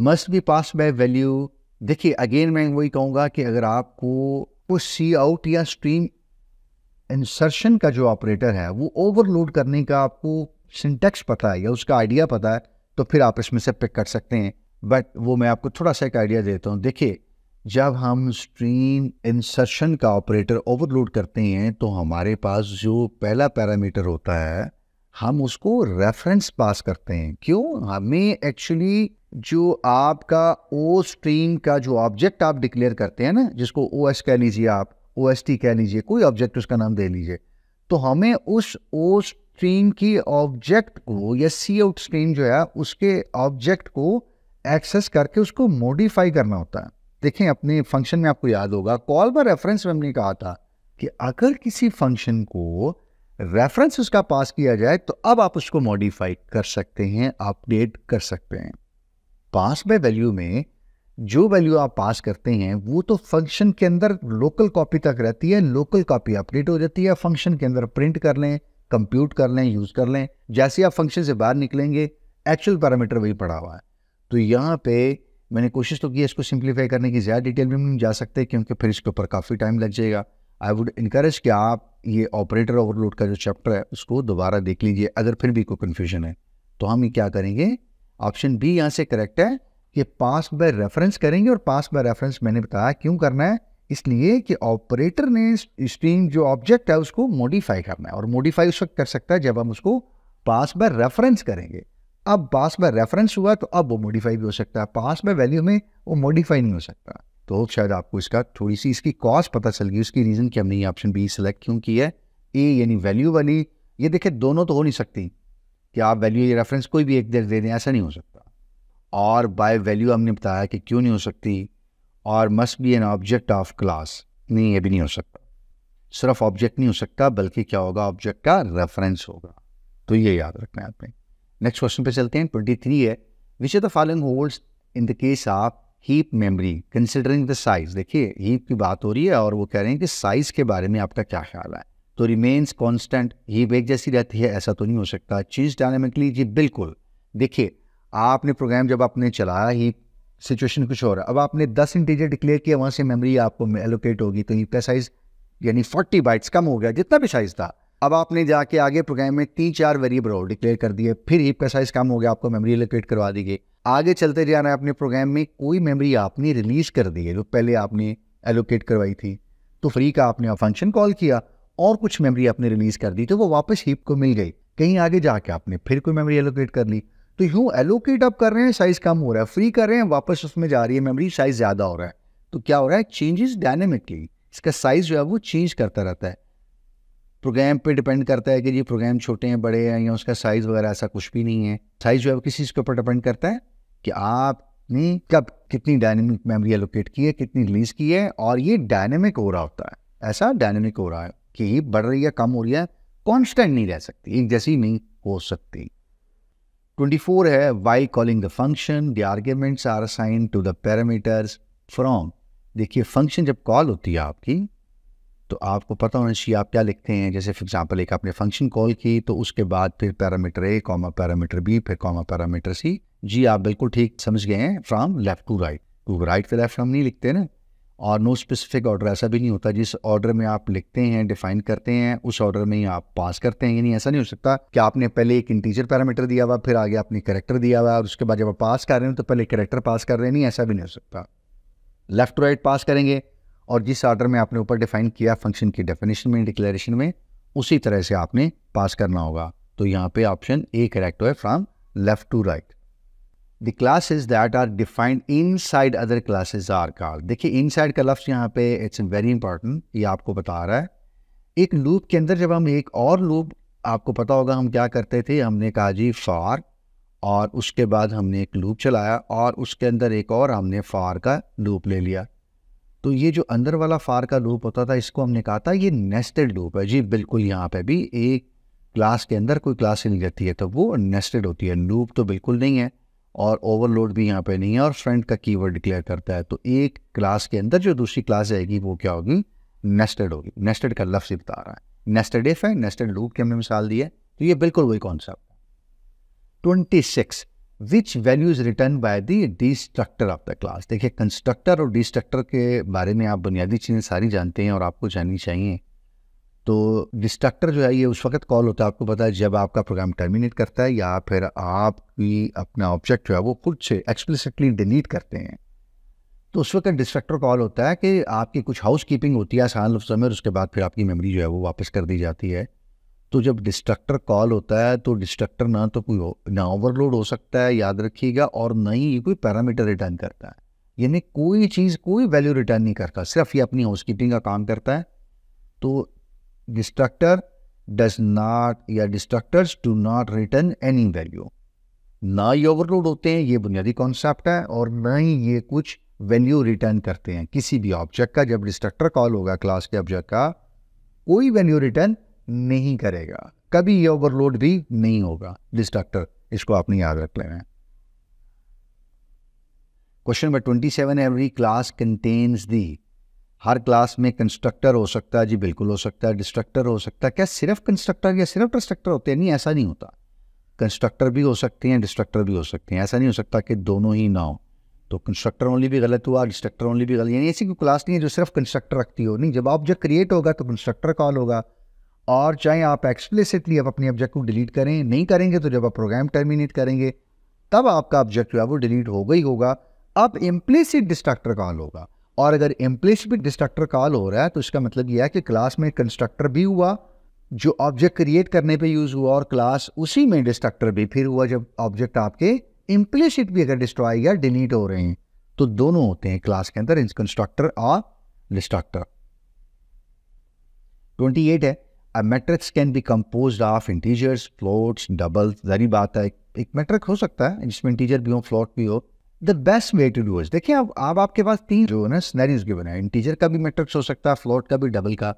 S1: must be pass by value देखिए अगेन मैं वही कहूँगा कि अगर आपको वो सी आउट या स्ट्रीम इंसर्शन का जो ऑपरेटर है वो ओवरलोड करने का आपको सिंटेक्स पता है या उसका आइडिया पता है तो फिर आप इसमें से पिक कर सकते हैं बट वो मैं आपको थोड़ा सा एक आइडिया देता हूँ देखिए जब हम स्ट्रीम इंसर्शन का ऑपरेटर ओवरलोड करते हैं तो हमारे पास जो पहला पैरामीटर होता है हम उसको रेफरेंस पास करते हैं क्यों हमें एक्चुअली जो आपका ओ स्ट्रीम का जो ऑब्जेक्ट आप डिक्लेयर करते हैं ना जिसको ओ एस कह लीजिए आप ओ एस टी कह लीजिए कोई ऑब्जेक्ट उसका नाम दे लीजिए तो हमें उस ओ स्ट्रीम की ऑब्जेक्ट को या सी आउट स्ट्रीम जो है उसके ऑब्जेक्ट को एक्सेस करके उसको मॉडिफाई करना होता है देखें अपने फंक्शन में आपको याद होगा कॉल पर रेफरेंस में हमने कहा था कि अगर किसी फंक्शन को रेफरेंस उसका पास किया जाए तो अब आप उसको मॉडिफाई कर सकते हैं अपडेट कर सकते हैं पास बाय वैल्यू में जो वैल्यू आप पास करते हैं वो तो फंक्शन के अंदर लोकल कॉपी तक रहती है लोकल कॉपी अपडेट हो जाती है फंक्शन के अंदर प्रिंट कर लें कंप्यूट कर लें यूज़ कर लें जैसे आप फंक्शन से बाहर निकलेंगे एक्चुअल पैरामीटर वही पड़ा हुआ है तो यहाँ पे मैंने कोशिश तो की इसको सिंप्लीफाई करने की ज़्यादा डिटेल में नहीं जा सकते क्योंकि फिर इसके ऊपर काफ़ी टाइम लग जाएगा आई वुड इनक्रेज कि आप ये ऑपरेटर ओवरलोड का जो चैप्टर है उसको दोबारा देख लीजिए अगर फिर भी कोई कन्फ्यूजन है तो हम ये क्या करेंगे ऑप्शन बी यहाँ से करेक्ट है कि पास बाय रेफरेंस करेंगे और पास बाय रेफरेंस मैंने बताया क्यों करना है इसलिए कि ऑपरेटर ने स्ट्रीम जो ऑब्जेक्ट है उसको मॉडिफाई करना है और मॉडिफाई उस वक्त कर सकता है जब हम उसको पास बाय रेफरेंस करेंगे अब पास बाय रेफरेंस हुआ तो अब वो मॉडिफाई भी हो सकता है पास बाय वैल्यू में वो मॉडिफाई नहीं हो सकता तो शायद आपको इसका थोड़ी सी इसकी कॉस्ट पता चल गई उसकी रीज़न कि हमने ये ऑप्शन बी सेलेक्ट क्यों की है ए यानी वैल्यू वाली ये देखे दोनों तो हो नहीं सकती कि आप वैल्यू रेफरेंस कोई भी एक देख दे दें ऐसा नहीं हो सकता और बाय वैल्यू हमने बताया कि क्यों नहीं हो सकती और must be an object of class नहीं ये भी नहीं हो सकता सिर्फ ऑब्जेक्ट नहीं हो सकता बल्कि क्या होगा ऑब्जेक्ट का रेफरेंस होगा तो ये याद रखना है आपने नेक्स्ट क्वेश्चन पे चलते हैं ट्वेंटी थ्री है which the following holds in the case of heap memory considering the size देखिए हीप की बात हो रही है और वो कह रहे हैं कि साइज के बारे में आपका क्या ख्याल है तो रिमेन्स कॉन्स्टेंट ही वेग जैसी रहती है ऐसा तो नहीं हो सकता चीज डायनामिकली जी बिल्कुल देखिए आपने प्रोग्राम जब आपने चलाया ही सिचुएशन कुछ और अब आपने 10 इंटीजर डिक्लेयर किया वहाँ से मेमोरी आपको एलोकेट होगी तो का साइज़ यानी 40 बाइट्स कम हो गया जितना भी साइज़ था अब आपने जाके आगे प्रोग्राम में तीन चार वेरिएबल और डिक्लेयर कर दिए फिर हीप का साइज कम हो गया आपको मेमोरी एलोकेट करवा दी गई आगे चलते जाना है अपने प्रोग्राम में कोई मेमोरी आपने रिलीज कर दी है जो पहले आपने एलोकेट करवाई थी तो फ्री का आपने फंक्शन कॉल किया और कुछ मेमोरी आपने रिलीज कर दी तो वो वापस हीप को मिल गई कहीं आगे जाके आपने फिर कोई मेमोरी एलोकेट कर ली तो यूँ एलोकेट आप कर रहे हैं साइज कम हो रहा है फ्री कर रहे हैं वापस उसमें जा रही है मेमोरी साइज ज़्यादा हो रहा है तो क्या हो रहा है चेंजेस डायनेमिकली इसका साइज जो है वो चेंज करता रहता है प्रोग्राम पे डिपेंड करता है कि ये प्रोग्राम छोटे हैं बड़े हैं या उसका साइज़ वगैरह ऐसा कुछ भी नहीं है साइज़ जो है किस चीज़ के ऊपर डिपेंड करता है कि आपने कब कितनी डायनेमिक मेमोरी एलोकेट की है कितनी रिलीज़ की है और ये डायनेमिक हो रहा होता है ऐसा डायनेमिक हो रहा है कि बढ़ रही है कम हो रही है कॉन्स्टेंट नहीं रह सकती एक जैसी नहीं हो सकती 24 है why calling the function the arguments are assign to the parameters from देखिए फंक्शन जब कॉल होती है आपकी तो आपको पता होना चाहिए आप क्या लिखते हैं जैसे फॉर एग्जाम्पल एक आपने फंक्शन कॉल की तो उसके बाद फिर parameter A comma parameter B फिर कॉमा पैरामीटर सी जी आप बिल्कुल ठीक समझ गए हैं from left to right to right से लेफ्ट हम नहीं लिखते ना और नो स्पेसिफिक ऑर्डर ऐसा भी नहीं होता जिस ऑर्डर में आप लिखते हैं डिफाइन करते हैं उस ऑर्डर में ही आप पास करते हैं यानी ऐसा नहीं हो सकता कि आपने पहले एक इंटीजर पैरामीटर दिया हुआ फिर आगे आपने करेक्टर दिया हुआ और उसके बाद जब आप पास कर रहे हैं तो पहले करेक्टर पास कर रहे हैं नहीं ऐसा भी नहीं हो सकता लेफ्ट टू राइट पास करेंगे और जिस ऑर्डर में आपने ऊपर डिफाइन किया फंक्शन की डेफिनेशन में डिक्लेरेशन में उसी तरह से आपने पास करना होगा तो यहाँ पे ऑप्शन ए करेक्ट हो from left to right the classes that are defined inside other classes are car देखिए साइड का लफ्ज़ यहाँ पे इट्स वेरी इंपॉर्टेंट ये आपको बता रहा है एक लूप के अंदर जब हम एक और लूप आपको पता होगा हम क्या करते थे हमने कहा जी फार और उसके बाद हमने एक लूप चलाया और उसके अंदर एक और हमने फार का लूप ले लिया तो ये जो अंदर वाला फार का लूप होता था इसको हमने कहा था ये नेस्टेड लूप है जी बिल्कुल यहाँ पे भी एक क्लास के अंदर कोई क्लास नहीं रहती है तो वो नेस्टेड होती है लूप तो बिल्कुल नहीं है और ओवरलोड भी यहाँ पे नहीं है और फ्रंट का कीवर्ड डिक्लेयर करता है तो एक क्लास के अंदर जो दूसरी क्लास आएगी वो क्या होगी नेस्टेड होगी नेस्टेड का लफ्ज़ बता रहा है नेस्टेड इफ है नेस्टेड लूप की हमने मिसाल दी है तो ये बिल्कुल वही कॉन्सेप्ट है twenty six which value is return by the destructor of the class देखिए कंस्ट्रक्टर और डिस्ट्रक्टर के बारे में आप बुनियादी चीज़ें सारी जानते हैं और आपको जाननी चाहिए तो डिस्ट्रक्टर जो है ये उस वक्त कॉल होता है आपको पता है जब आपका प्रोग्राम टर्मिनेट करता है या फिर आप भी अपना ऑब्जेक्ट जो है वो खुद से एक्सप्लिसिटली डिलीट करते हैं तो उस वक्त डिस्ट्रक्टर कॉल होता है कि आपकी कुछ हाउस कीपिंग होती है आसान लफ्जों में और उसके बाद फिर आपकी मेमोरी जो है वो वापस कर दी जाती है तो जब डिस्ट्रक्टर कॉल होता है तो डिस्ट्रक्टर ना तो कोई ना ओवरलोड हो सकता है याद रखिएगा और ना ही कोई पैरामीटर रिटर्न करता है यानी कोई चीज़ कोई वैल्यू रिटर्न नहीं करता सिर्फ ये अपनी हाउस कीपिंग का काम करता है तो destructor does not या destructors do not return any value ना ही ओवरलोड होते हैं ये बुनियादी कॉन्सेप्ट है और ना ही ये कुछ वैल्यू रिटर्न करते हैं किसी भी ऑब्जेक्ट का जब डिस्ट्रक्टर कॉल होगा क्लास के ऑब्जेक्ट का कोई वैल्यू रिटर्न नहीं करेगा कभी ये ओवरलोड भी नहीं होगा डिस्ट्रक्टर इसको आपने याद रख लेना question number twenty seven every class contains the हर क्लास में कंस्ट्रक्टर हो सकता है जी बिल्कुल हो सकता है डिस्ट्रक्टर हो सकता है क्या सिर्फ कंस्ट्रक्टर या सिर्फ डिस्ट्रक्टर होते हैं नहीं ऐसा नहीं होता कंस्ट्रक्टर भी हो सकते हैं डिस्ट्रक्टर भी हो सकते हैं ऐसा नहीं हो सकता कि दोनों ही ना हो तो कंस्ट्रक्टर ओनली भी गलत हुआ डिस्ट्रक्टर ओनली भी गलत यानी ऐसी कोई क्लास नहीं है जो सिर्फ कंस्ट्रक्टर रखती हो नहीं जब ऑब्जेक्ट क्रिएट होगा तो कंस्ट्रक्टर कॉल होगा और चाहे आप एक्सप्लिसिटली आप अपने ऑब्जेक्ट को डिलीट करें नहीं करेंगे तो जब आप प्रोग्राम टर्मिनेट करेंगे तब आपका ऑब्जेक्ट जो है वो डिलीट होगा ही होगा अब इम्प्लिसिट डिस्ट्रक्टर कॉल होगा और अगर इम्प्लिसिट डिस्ट्रक्टर कॉल हो रहा है तो इसका मतलब यह है कि क्लास में कंस्ट्रक्टर भी हुआ जो ऑब्जेक्ट क्रिएट करने पे यूज़ हुआ और क्लास उसी में डिस्ट्रक्टर भी फिर हुआ जब ऑब्जेक्ट आपके इम्प्लिसिट भी अगर डिस्ट्रॉय या डिलीट हो रहे हैं तो दोनों होते हैं क्लास के अंदर कंस्ट्रक्टर और डिस्ट्रक्टर 28 है a matrix can be compose of integers floats doubles जारी बात है एक मैट्रिक हो सकता है जिसमें इंटीजर भी हो फ्लोट भी हो the best way to do is देखिए अब आप आपके पास तीन जो है ना स्नैरियोज गिवन है इंटीजर का भी मैट्रिक्स हो सकता है फ्लोट का भी डबल का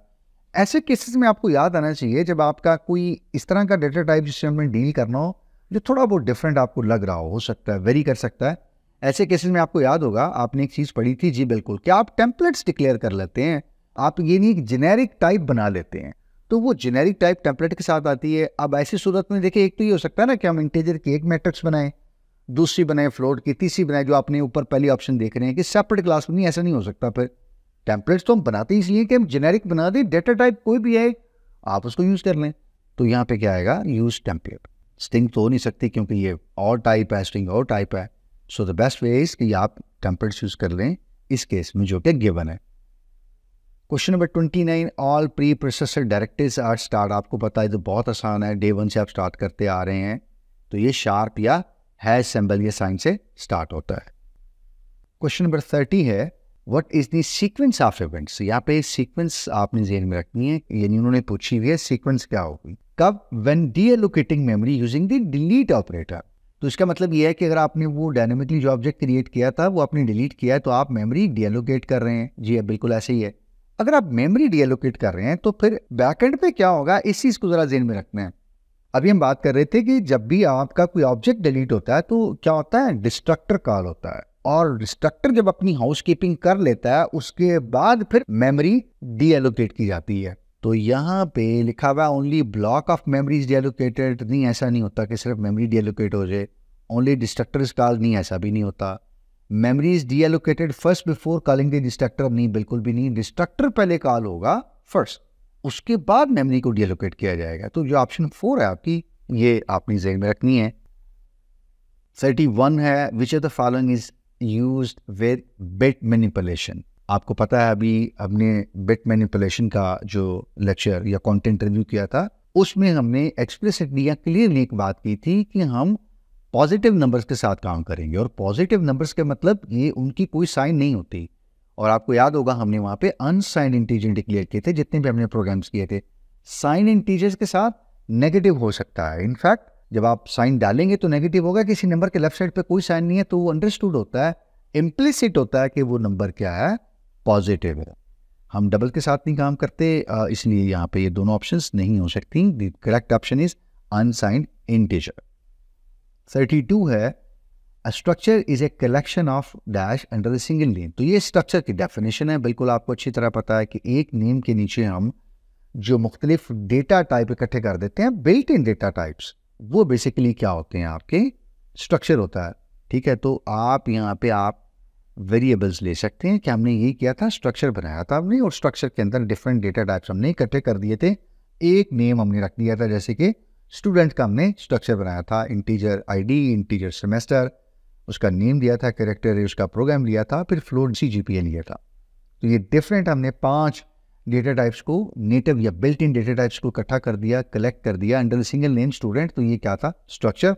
S1: ऐसे केसेस में आपको याद आना चाहिए जब आपका कोई इस तरह का डेटा टाइप जिससे हमें डील करना हो जो थोड़ा बहुत डिफरेंट आपको लग रहा हो हो सकता है वेरी कर सकता है ऐसे केसेस में आपको याद होगा आपने एक चीज़ पढ़ी थी जी बिल्कुल क्या आप टेम्पलेट्स डिक्लेयर कर लेते हैं आप ये नहीं जेनेरिक टाइप बना लेते हैं तो वो जेनेरिक टाइप टेम्पलेट के साथ आती है अब ऐसी सूरत में देखिए एक तो ये हो सकता है ना कि हम इंटीजर की एक मैट्रिक्स बनाएं दूसरी बनाए फ्लोट की तीसरी बनाए जो आपने ऊपर पहली ऑप्शन देख रहे हैं कि सेपरेट क्लास नहीं ऐसा नहीं हो सकता फिर टेम्पलेट्स तो हम बनाते ही इसलिए कि हम जेनेरिक बना दें डेटा टाइप कोई भी है आप उसको यूज़ कर लें तो यहाँ पे क्या आएगा यूज़ टेम्पलेट स्ट्रिंग तो हो नहीं सकती क्योंकि ये और टाइप है स्ट्रिंग और टाइप है so the best way is कि आप टेम्पलेट्स यूज़ कर लें इस केस में जो कि गिवन है question number twenty nine all preprocessor directive are start आपको पता है तो बहुत आसान है डे वन से आप स्टार्ट करते आ रहे हैं तो ये शार्प या हैज सिंबल ये साइन से स्टार्ट होता है क्वेश्चन नंबर थर्टी है what is the sequence of events यहाँ पे सीक्वेंस आपने जेन में रखनी है यानी उन्होंने पूछी हुई है सीक्वेंस क्या होगी कब when deallocating memory using the delete operator तो इसका मतलब यह है कि अगर आपने वो डायनेमिकली जो ऑब्जेक्ट क्रिएट किया था वो आपने डिलीट किया है तो आप मेमोरी डीएलोकेट कर रहे हैं जी हाँ, बिल्कुल ऐसे ही है अगर आप मेमोरी डीएलोकेट कर रहे हैं तो फिर बैकेंड पे क्या होगा इस चीज़ को ज़रा जेन में रखना है अभी हम बात कर रहे थे कि जब भी आपका कोई ऑब्जेक्ट डिलीट होता है तो क्या होता है डिस्ट्रक्टर कॉल होता है और डिस्ट्रक्टर जब अपनी हाउस कीपिंग कर लेता है उसके बाद फिर मेमोरी डीएलोकेट की जाती है तो यहाँ पे लिखा हुआ only block of memories deallocated नहीं ऐसा नहीं होता कि सिर्फ मेमरी डीएलोकेट हो जाए ओनली डिस्ट्रक्टर कॉल नहीं ऐसा भी नहीं होता memories deallocated first before calling the destructor नहीं बिल्कुल भी नहीं डिस्ट्रक्टर पहले कॉल होगा फर्स्ट उसके बाद मेमोरी को डीलोकेट किया जाएगा तो जो ऑप्शन फोर है आपकी ये आपने जहन में रखनी है थर्टी वन है which of the following is use with bit manipulation आपको पता है अभी हमने बेट मैनिपुलेशन का जो लेक्चर या कंटेंट रिव्यू किया था उसमें हमने एक्सप्लिसिटली या क्लियरली एक बात की थी कि हम पॉजिटिव नंबर्स के साथ काम करेंगे और पॉजिटिव नंबर्स के मतलब ये उनकी कोई साइन नहीं होती और आपको याद होगा हमने वहां पे अनसाइन इंटीजर डिक्लेयर किए थे जितने भी हमने प्रोग्राम्स किए थे साइन इंटीजर्स के साथ नेगेटिव हो सकता है इनफैक्ट जब आप साइन डालेंगे तो नेगेटिव होगा किसी नंबर के लेफ्ट साइड पे कोई साइन नहीं है तो वो अंडरस्टूड होता है इम्प्लिसिट होता है कि वो नंबर क्या है पॉजिटिव है हम डबल के साथ नहीं काम करते इसलिए यहाँ पे ये दोनों ऑप्शन नहीं हो सकती correct option is unsigned integer thirty two है structure is a collection of dash under the single name तो ये स्ट्रक्चर की डेफिनेशन है बिल्कुल आपको अच्छी तरह पता है कि एक नेम के नीचे हम जो मुख्तलिफ डेटा टाइप इकट्ठे कर देते हैं बिल्ट इन डेटा टाइप्स वो बेसिकली क्या होते हैं आपके स्ट्रक्चर होता है ठीक है तो आप यहाँ पे आप वेरिएबल्स ले सकते हैं कि हमने ये किया था स्ट्रक्चर बनाया था हमने और स्ट्रक्चर के अंदर डिफरेंट डेटा टाइप्स हमने इकट्ठे कर दिए थे एक नेम हमने रख दिया था जैसे कि स्टूडेंट का हमने स्ट्रक्चर बनाया था इंटीजर आईडी इंटीजर सेमेस्टर उसका नेम दिया था कैरेक्टर है उसका प्रोग्राम लिया था फिर floor C G P A लिया था तो ये डिफरेंट हमने पांच डेटा टाइप्स को नेटिव या बिल्ट इन डेटा टाइप्स को इकट्ठा कर दिया कलेक्ट कर दिया अंडर सिंगल नेम स्टूडेंट तो ये क्या था स्ट्रक्चर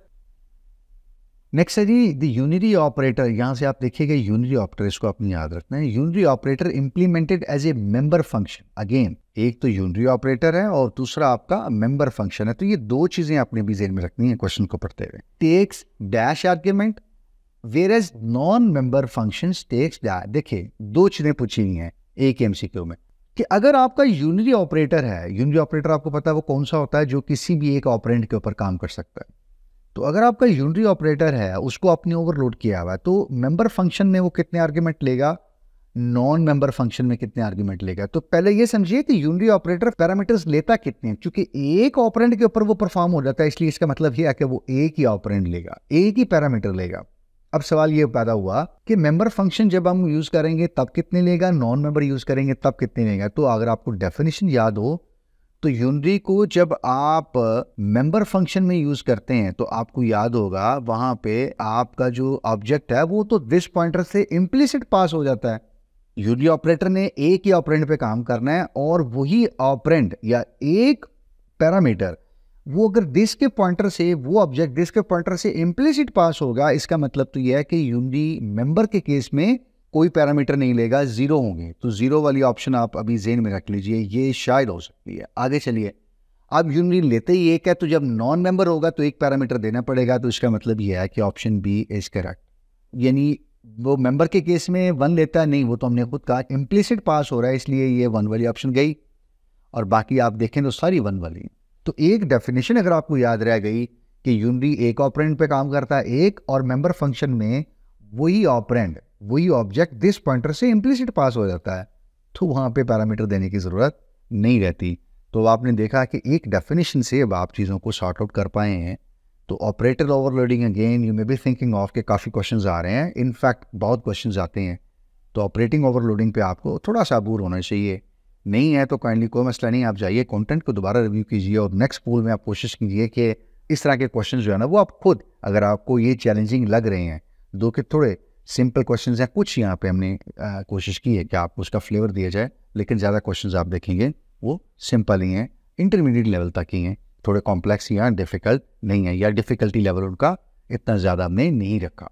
S1: नेक्स्ट है जी द यूनिटी ऑपरेटर यहाँ से आप देखिएगा यूनिटी ऑपरेटर इसको अपनी याद रखना है unity operator implemented as a member function again एक तो यूनिटी ऑपरेटर है और दूसरा आपका मेंबर फंक्शन है तो ये दो चीजें आपने भी जेन में रखनी है क्वेश्चन को पढ़ते हुए takes dash argument whereas non member function takes देखिए दो चीजें पूछी हुई हैं एक एमसीक्यू में कि अगर आपका यूनिरी ऑपरेटर है यूनिटी ऑपरेटर आपको पता है वो कौन सा होता है जो किसी भी एक ऑपरेंट के ऊपर काम कर सकता है तो अगर आपका यूनिरी ऑपरेटर है उसको आपने ओवरलोड किया हुआ है तो मेंबर फंक्शन में वो कितने आर्ग्यूमेंट लेगा नॉन मेंबर फंक्शन में कितने आर्ग्यूमेंट लेगा तो पहले ये समझिए कि यूनिरी ऑपरेटर पैरामीटर्स लेता कितने क्योंकि एक ऑपरेंट के ऊपर वो परफॉर्म हो जाता है इसलिए इसका मतलब ये है कि वो एक ही ऑपरेंट लेगा एक ही पैरामीटर लेगा अब सवाल ये पैदा हुआ कि मेंबर फंक्शन जब हम यूज करेंगे तब कितने लेगा नॉन मेंबर यूज करेंगे तब कितने लेगा तो अगर आपको डेफिनेशन याद हो तो यूनरी को जब आप मेंबर फंक्शन में यूज करते हैं तो आपको याद होगा वहां पे आपका जो ऑब्जेक्ट है वो तो दिस पॉइंटर से इम्प्लिसिट पास हो जाता है यूनरी ऑपरेटर ने एक ही ऑपरेंट पे काम करना है और वही ऑपरेंट या एक पैरामीटर वो अगर दिस के पॉइंटर से वो ऑब्जेक्ट दिस के पॉइंटर से इम्प्लिसिट पास होगा इसका मतलब तो यह है कि यूनिटी मेंबर के केस में कोई पैरामीटर नहीं लेगा ज़ीरो होंगे तो ज़ीरो वाली ऑप्शन आप अभी जेन में रख लीजिए ये शायद हो सकती है आगे चलिए अब यूनिटी लेते ही एक है तो जब नॉन मेंबर होगा तो एक पैरामीटर देना पड़ेगा तो इसका मतलब यह है कि ऑप्शन बी इज़ करेक्ट यानी वो मेंबर के केस में वन लेता है नहीं वो तो हमने खुद कहा इम्प्लिसिट पास हो रहा है इसलिए ये वन वाली ऑप्शन गई और बाकी आप देखें तो सारी वन वाली तो एक डेफिनेशन अगर आपको याद रह गई कि यूनरी एक ऑपरेंट पे काम करता है एक और मेंबर फंक्शन में वही ऑपरेंड वही ऑब्जेक्ट दिस पॉइंटर से इम्प्लीसिट पास हो जाता है तो वहां पे पैरामीटर देने की ज़रूरत नहीं रहती तो आपने देखा कि एक डेफिनेशन से अब आप चीज़ों को शॉर्ट आउट कर पाए हैं तो operator overloading again you may be thinking of के काफ़ी क्वेश्चंस आ रहे हैं इनफैक्ट बहुत क्वेश्चंस आते हैं तो ऑपरेटिंग ओवरलोडिंग पे आपको थोड़ा सा अबूर होना चाहिए नहीं है तो काइंडली कोई मसला नहीं आप जाइए कंटेंट को दोबारा रिव्यू कीजिए और नेक्स्ट पोल में आप कोशिश कीजिए कि इस तरह के क्वेश्चन जो है ना वो आप खुद अगर आपको ये चैलेंजिंग लग रहे हैं दो के थोड़े सिंपल क्वेश्चन हैं कुछ यहाँ पे हमने आ, कोशिश की है कि आपको उसका फ्लेवर दिया जाए लेकिन ज़्यादा क्वेश्चन आप देखेंगे वो सिंपल ही हैं इंटरमीडिएट लेवल तक ही हैं थोड़े कॉम्प्लेक्स या डिफ़िकल्ट नहीं है या डिफ़िकल्टी लेवल उनका इतना ज़्यादा हमने नहीं रखा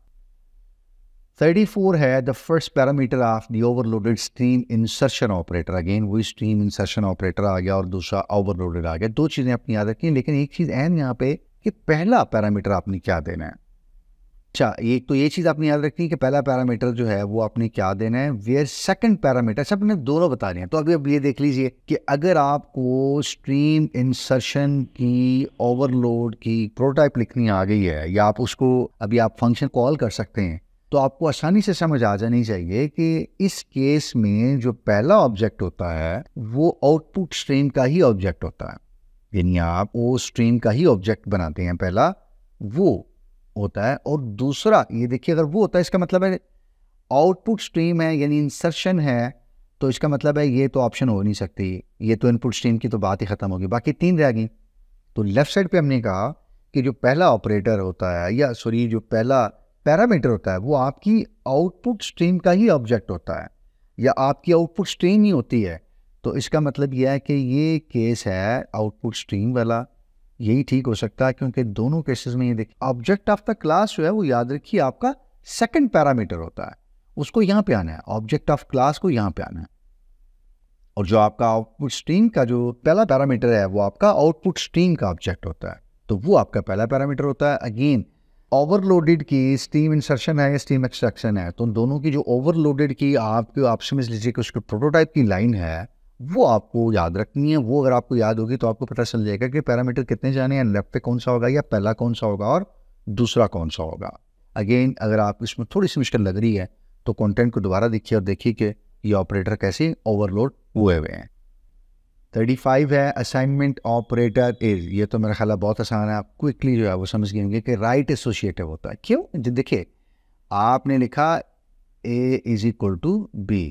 S1: थर्टी फोर है the first parameter of the overloaded stream insertion operator again वही stream insertion ऑपरेटर आ गया और दूसरा ओवरलोडेड आ गया दो चीज़ें अपनी याद रखी लेकिन एक चीज़ एन यहाँ पे कि पहला पैरामीटर आपने क्या देना है अच्छा एक तो ये चीज़ आपने याद रखनी है कि पहला पैरामीटर जो है वो आपने क्या देना है वेयर सेकंड पैरामीटर सब ने दोनों बता रहे हैं तो अभी अब ये देख लीजिए कि अगर आपको स्ट्रीम इंसर्शन की ओवरलोड की प्रोटोटाइप लिखनी आ गई है या आप उसको अभी आप फंक्शन कॉल कर सकते हैं तो आपको आसानी से समझ आ जानी चाहिए कि इस केस में जो पहला ऑब्जेक्ट होता है वो आउटपुट स्ट्रीम का ही ऑब्जेक्ट होता है यानी आप वो स्ट्रीम का ही ऑब्जेक्ट बनाते हैं पहला वो होता है और दूसरा ये देखिए अगर वो होता है इसका मतलब है आउटपुट स्ट्रीम है यानी इंसर्शन है तो इसका मतलब है ये तो ऑप्शन हो नहीं सकती ये तो इनपुट स्ट्रीम की तो बात ही ख़त्म होगी बाकी तीन रह गई तो लेफ्ट साइड पे हमने कहा कि जो पहला ऑपरेटर होता है या सॉरी जो पहला पैरामीटर होता है वो आपकी आउटपुट स्ट्रीम का ही ऑब्जेक्ट होता है या आपकी आउटपुट स्ट्रीम ही होती है तो इसका मतलब यह है कि ये केस है आउटपुट स्ट्रीम वाला यही ठीक हो सकता है क्योंकि दोनों केसेस में ये देख ऑब्जेक्ट ऑफ द क्लास जो है वो याद रखिए आपका सेकंड पैरामीटर होता है उसको यहाँ पे आना है ऑब्जेक्ट ऑफ क्लास को यहाँ पे आना है और जो आपका आउटपुट स्ट्रीम का जो पहला पैरामीटर है वो आपका आउटपुट स्ट्रीम का ऑब्जेक्ट होता है तो वो आपका पहला पैरामीटर होता है अगेन ओवरलोडेड की स्टीम इंसर्शन है या स्टीम एक्सट्रैक्शन है तो दोनों की जो ओवरलोडेड की आपके आप समझ लीजिए कि उसके प्रोटोटाइप की लाइन है वो आपको याद रखनी है वो अगर आपको याद होगी तो आपको पता चल जाएगा कि पैरामीटर कितने जाने हैं लेफ्ट पे कौन सा होगा या पहला कौन सा होगा और दूसरा कौन सा होगा अगेन अगर आप इसमें थोड़ी सी मुश्किल लग रही है तो कंटेंट को दोबारा देखिए और देखिए कि ये ऑपरेटर कैसे ओवरलोड हुए हुए हैं थर्टी फाइव है असाइनमेंट ऑपरेटर इज ये तो मेरा ख्याल बहुत आसान है आप क्विकली जो है वो समझ गए होंगे कि राइट एसोशिएटिव होता है क्यों देखिए आपने लिखा a is equal to b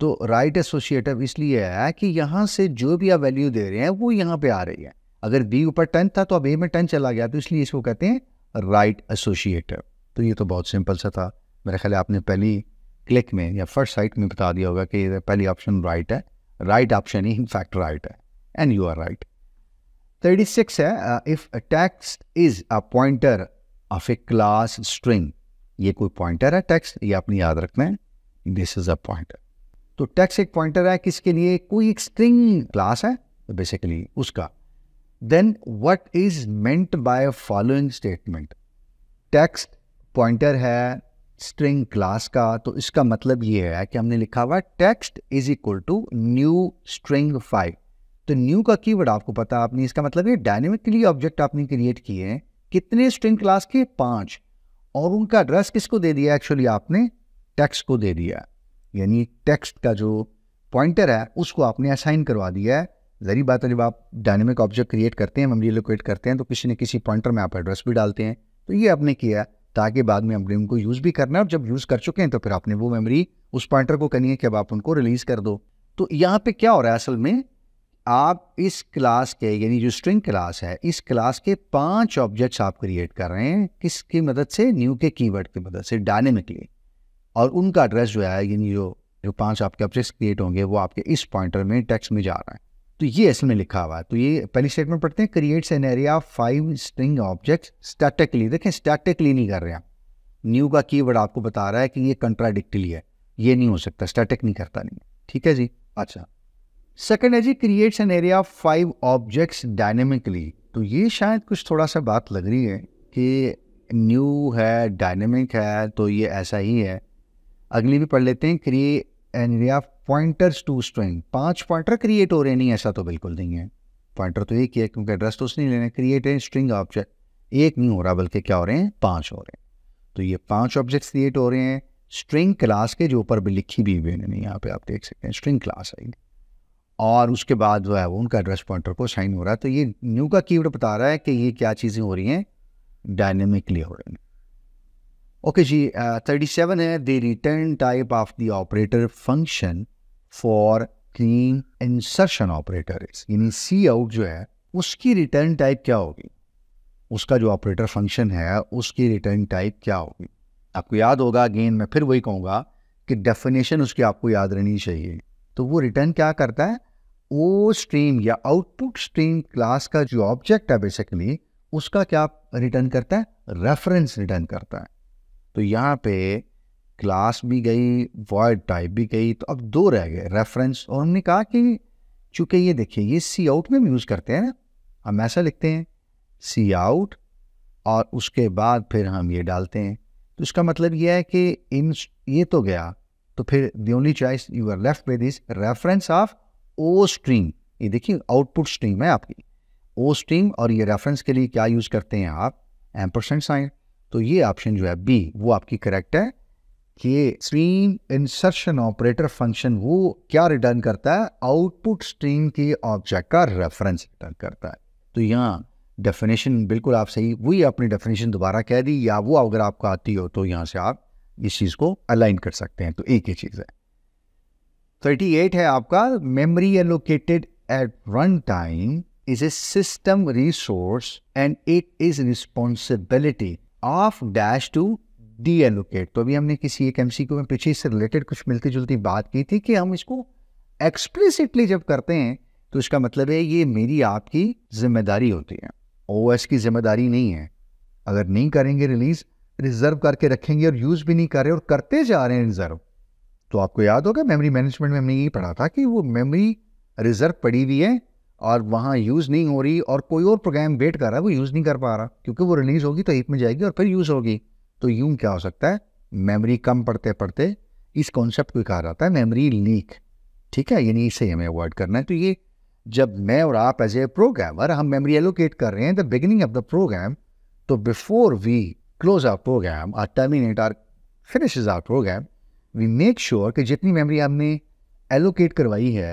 S1: तो राइट एसोशिएटिव इसलिए है कि यहाँ से जो भी आप वैल्यू दे रहे हैं वो यहाँ पे आ रही है अगर बी ऊपर टेन था तो अब ए में टेन चला गया तो इसलिए इसको कहते हैं राइट एसोसिएटिव तो ये तो बहुत सिंपल सा था मेरा ख्याल आपने पहली क्लिक में या फर्स्ट साइट में बता दिया होगा कि पहली ऑप्शन राइट है राइट ऑप्शन ही इनफैक्ट राइट है and you are right thirty six है if text is a pointer of a class string ये कोई पॉइंटर है टैक्स ये अपनी याद रखना है दिस इज अ पॉइंटर तो टैक्स एक पॉइंटर है किसके लिए कोई एक स्ट्रिंग क्लास है बेसिकली उसका then what is meant by following statement text pointer है स्ट्रिंग क्लास का तो इसका मतलब ये है कि हमने लिखा हुआ text is equal to new string five तो न्यू का कीवर्ड आपको पता आपने इसका मतलब ये डायनेमिकली ऑब्जेक्ट आपने क्रिएट किए हैं कितने स्ट्रिंग क्लास के पांच और उनका एड्रेस किसको दे दिया एक्चुअली आपने टेक्स्ट को दे दिया यानी टेक्स्ट का जो पॉइंटर है उसको आपने असाइन करवा दिया है जरी बात है जब आप डायनेमिक ऑब्जेक्ट क्रिएट करते हैं मेमोरी लोकेट करते हैं तो किसी न किसी पॉइंटर में आप एड्रेस भी डालते हैं तो ये आपने किया ताकि बाद में हमने उनको यूज़ भी करना है और जब यूज़ कर चुके हैं तो फिर आपने वो मेमोरी उस पॉइंटर को कहनी है कि अब आप उनको रिलीज़ कर दो तो यहाँ पे क्या हो रहा है असल में आप इस क्लास के यानी जो स्ट्रिंग क्लास है इस क्लास के पांच ऑब्जेक्ट्स आप क्रिएट कर रहे हैं किसकी मदद से न्यू के कीवर्ड की मदद से डायनेमिकली और उनका एड्रेस जो है यानी जो जो पांच आपके ऑब्जेक्ट्स क्रिएट होंगे वो आपके इस पॉइंटर में टेक्स्ट में जा रहा है तो ये असल में लिखा हुआ है तो ये पहली स्टेटमेंट पढ़ते हैं creates an array five string object statically देखें स्टैटिकली नहीं कर रहे हैं न्यू का कीवर्ड आपको बता रहा है कि ये कंट्राडिक्टली है ये नहीं हो सकता स्टैटिक नहीं करता नहीं ठीक है जी अच्छा सेकेंड है जी creates an array five objects dynamically तो ये शायद कुछ थोड़ा सा बात लग रही है कि न्यू है डायनेमिक है तो ये ऐसा ही है अगली भी पढ़ लेते हैं create an array pointers to string पांच पॉइंटर क्रिएट हो रहे नहीं ऐसा तो बिल्कुल नहीं है पॉइंटर तो एक ही है क्योंकि एड्रेस तो उसने लेना क्रिएट है स्ट्रिंग ऑब्जेक्ट एक नहीं हो रहा बल्कि क्या हो रहे हैं पांच हो रहे हैं तो ये पांच ऑब्जेक्ट्स क्रिएट हो रहे हैं स्ट्रिंग क्लास के जो ऊपर भी लिखी भी हुई है यहाँ पे आप देख सकते हैं स्ट्रिंग क्लास आएगी और उसके बाद जो है वो उनका एड्रेस पॉइंटर को साइन हो रहा है तो ये न्यू का कीवर्ड बता रहा है कि ये क्या चीज़ें हो रही हैं डायनेमिकली हो रही हैं ओके जी थर्टी सेवन है the return type of the operator function for clean insertion operator is यानी सी आउट जो है उसकी रिटर्न टाइप क्या होगी उसका जो ऑपरेटर फंक्शन है उसकी रिटर्न टाइप क्या होगी आपको याद होगा अगेन मैं फिर वही कहूँगा कि डेफिनेशन उसकी आपको याद रहनी चाहिए तो वो रिटर्न क्या करता है वो स्ट्रीम या आउटपुट स्ट्रीम क्लास का जो ऑब्जेक्ट है बेसिकली उसका क्या रिटर्न करता है रेफरेंस रिटर्न करता है तो यहाँ पे क्लास भी गई वॉयड टाइप भी गई तो अब दो रह गए रेफरेंस और हमने कहा कि चूंकि ये देखिए ये सी आउट में भी यूज़ करते हैं ना हम ऐसा लिखते हैं सी आउट और उसके बाद फिर हम ये डालते हैं तो इसका मतलब ये है कि इन ये तो गया तो फिर the only choice you are left with is reference of ostream ये देखिए आउटपुट स्ट्रीम है आपकी ओ स्ट्रीम और ये रेफरेंस के लिए क्या यूज़ करते हैं आप एम परसेंट साइन तो ये ऑप्शन जो है बी वो आपकी करेक्ट है कि स्ट्रीम इंसर्शन ऑपरेटर फंक्शन वो क्या रिटर्न करता है आउटपुट स्ट्रीम के ऑब्जेक्ट का रेफरेंस रिटर्न करता है तो यहाँ डेफिनेशन बिल्कुल आप सही वही अपनी डेफिनेशन दोबारा कह दी या वो अगर आपको आती हो तो यहाँ से आप इस चीज़ को अलाइन कर सकते हैं तो एक ही चीज़ है 38 है आपका memory allocated at run time is a system resource and it is responsibility of dash to deallocate तो अभी हमने किसी एक एमसीक्यू में पीछे इससे रिलेटेड कुछ मिलती जुलती बात की थी कि हम इसको एक्सप्लिसिटली जब करते हैं तो इसका मतलब है ये मेरी आपकी जिम्मेदारी होती है ओ की जिम्मेदारी नहीं है अगर नहीं करेंगे रिलीज रिजर्व करके रखेंगे और यूज भी नहीं कर रहे और करते जा रहे हैं रिजर्व तो आपको याद होगा मेमोरी मैनेजमेंट में हमने ये पढ़ा था कि वो मेमोरी रिजर्व पड़ी हुई है और वहां यूज़ नहीं हो रही और कोई और प्रोग्राम वेट कर रहा है वो यूज़ नहीं कर पा रहा क्योंकि वो रिलीज़ होगी तो हीप में जाएगी और फिर यूज़ होगी तो यूं क्या हो सकता है मेमोरी कम पढ़ते पढ़ते इस कॉन्सेप्ट को कहा जाता है मेमोरी लीक ठीक है यानी इसे हमें अवॉइड करना है तो ये जब मैं और आप एज ए प्रोग्रामर हम मेमोरी एलोकेट कर रहे हैं the beginning of the program तो before we close our program or terminate or finish our program we make sure कि जितनी मेमोरी हमने एलोकेट करवाई है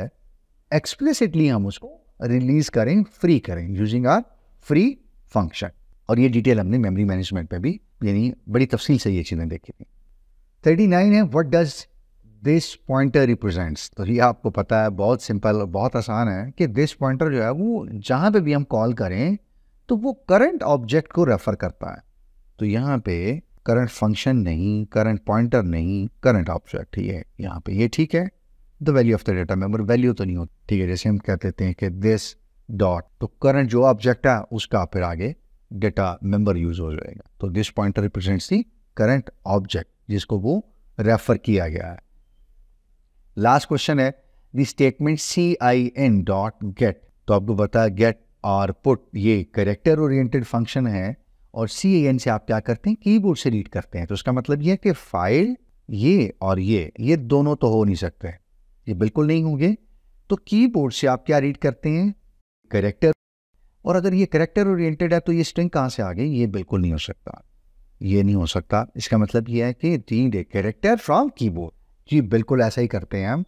S1: एक्सप्लिसिटली हम उसको रिलीज करें फ्री करें यूजिंग आर फ्री फंक्शन और ये डिटेल हमने मेमोरी मैनेजमेंट पे भी यानी बड़ी तफसील से ये चीज़ें देखी थी थर्टी नाइन है what does this pointer represents तो ये आपको पता है बहुत सिंपल बहुत आसान है कि दिस पॉइंटर जो है वो जहाँ पे भी हम कॉल करें तो वो करंट ऑब्जेक्ट को रेफर करता है तो यहाँ पे करंट फंक्शन नहीं करंट पॉइंटर नहीं करंट ऑब्जेक्ट ये यहाँ पे ये ठीक है the value of the data memory value तो नहीं होती ठीक है जैसे हम कह देते हैं कि दिस डॉट तो करंट जो ऑब्जेक्ट है उसका फिर आगे डेटा मेंबर यूज हो जाएगा तो this point represents the current object जिसको वो रेफर किया गया है लास्ट क्वेश्चन है the statement cin dot get तो आपको बता गेट और पुट ये करेक्टर ओरिएंटेड फंक्शन है और सी आई एन से आप क्या करते हैं कीबोर्ड से रीड करते हैं तो उसका मतलब यह है कि फाइल ये और ये ये दोनों तो हो नहीं सकते ये बिल्कुल नहीं होंगे तो कीबोर्ड से आप क्या रीड करते हैं करेक्टर और अगर ये करेक्टर ओरिएंटेड है तो ये स्ट्रिंग कहाँ से आ गई ये बिल्कुल नहीं हो सकता ये नहीं हो सकता इसका मतलब ये है कि read a character from keyboard जी बिल्कुल ऐसा ही करते हैं हम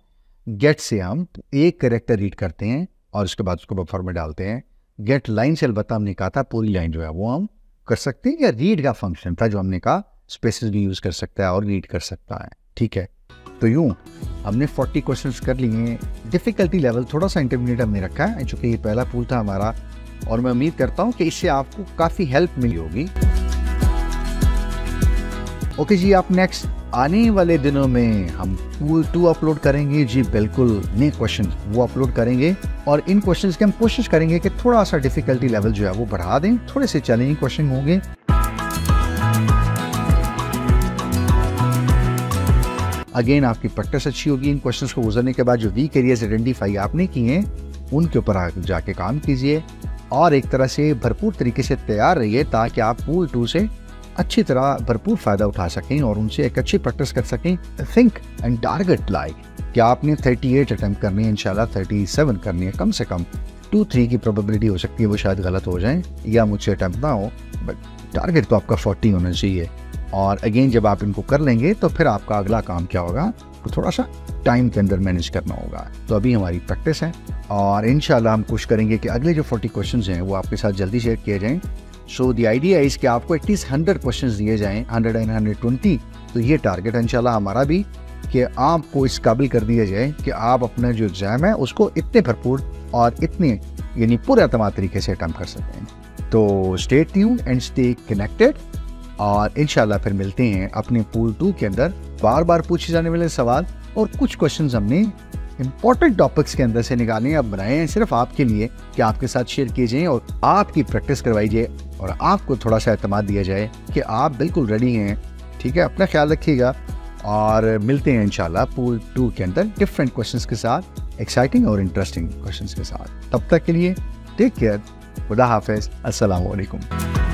S1: गेट से हम एक करेक्टर रीड करते हैं और उसके बाद उसको बफर में डालते हैं गेट लाइन से अलबत्ता हमने कहा था पूरी लाइन जो है वो हम कर सकते हैं या रीड का फंक्शन था जो हमने कहा स्पेसिस भी यूज़ कर सकता है और रीड कर सकता है ठीक है तो यूँ हमने 40 क्वेश्चंस कर लिए हैं डिफ़िकल्टी लेवल थोड़ा सा इंटरमीडिएट हमने रखा है चूंकि ये पहला पूल था हमारा और मैं उम्मीद करता हूँ कि इससे आपको काफ़ी हेल्प मिली होगी ओके जी आप नेक्स्ट आने वाले दिनों में हम पूल टू अपलोड करेंगे जी बिल्कुल नए क्वेश्चन वो अपलोड करेंगे और इन क्वेश्चन की हम कोशिश करेंगे कि थोड़ा सा डिफिकल्टी लेवल जो है वो बढ़ा दें थोड़े से चैलेंजिंग क्वेश्चन होंगे अगेन आपकी प्रैक्टिस अच्छी होगी इन क्वेश्चंस को गुजरने के बाद जो वीक एरियाज आइडेंटिफाई आपने किए हैं उनके ऊपर जाके काम कीजिए और एक तरह से भरपूर तरीके से तैयार रहिए ताकि आप पूल टू से अच्छी तरह भरपूर फ़ायदा उठा सकें और उनसे एक अच्छी प्रैक्टिस कर सकें थिंक एंड टारगेट लाइक कि आपने 38 एट अटैम्प्ट करनी है इनशाला सेवन करनी है कम से कम टू थ्री की प्रोबेबिलिटी हो सकती है वो शायद गलत हो जाए या मुझसे अटैम्प्ट ना हो बट टारगेट तो आपका 40 होना चाहिए और अगेन जब आप इनको कर लेंगे तो फिर आपका अगला काम क्या होगा आपको थोड़ा सा टाइम के अंदर मैनेज करना होगा तो अभी हमारी प्रैक्टिस है और इन हम कोशिश करेंगे कि अगले जो फोर्टी क्वेश्चन हैं वो आपके साथ जल्दी शेयर किए जाएँ सो द आइडिया इज कि आपको एटलीस्ट हंड्रेड क्वेश्चन दिए जाएँ हंड्रेड एंड हंड्रेड ट्वेंटी तो ये टारगेट इनशाला हमारा भी कि आपको इस काबिल कर दिया जाए कि आप अपना जो एग्ज़ाम है उसको इतने भरपूर और इतने यानी पूरे तमाम तरीके से अटैम्प कर सकें तो stay tuned and stay connected और इनशाला फिर मिलते हैं अपने पूल टू के अंदर बार बार पूछे जाने वाले सवाल और कुछ क्वेश्चन हमने इम्पॉर्टेंट टॉपिक्स के अंदर से निकाले अब बनाए हैं सिर्फ आपके लिए कि आपके साथ शेयर किए जाएं और आपकी प्रैक्टिस करवाई जाए और आपको थोड़ा सा अहतमाद दिया जाए कि आप बिल्कुल रेडी हैं ठीक है अपना ख्याल रखिएगा और मिलते हैं इंशाल्लाह पूल टू के अंदर डिफरेंट क्वेश्चन के साथ एक्साइटिंग और इंटरेस्टिंग क्वेश्चन के साथ तब तक के लिए टेक केयर खुदा हाफिज़ अस्सलाम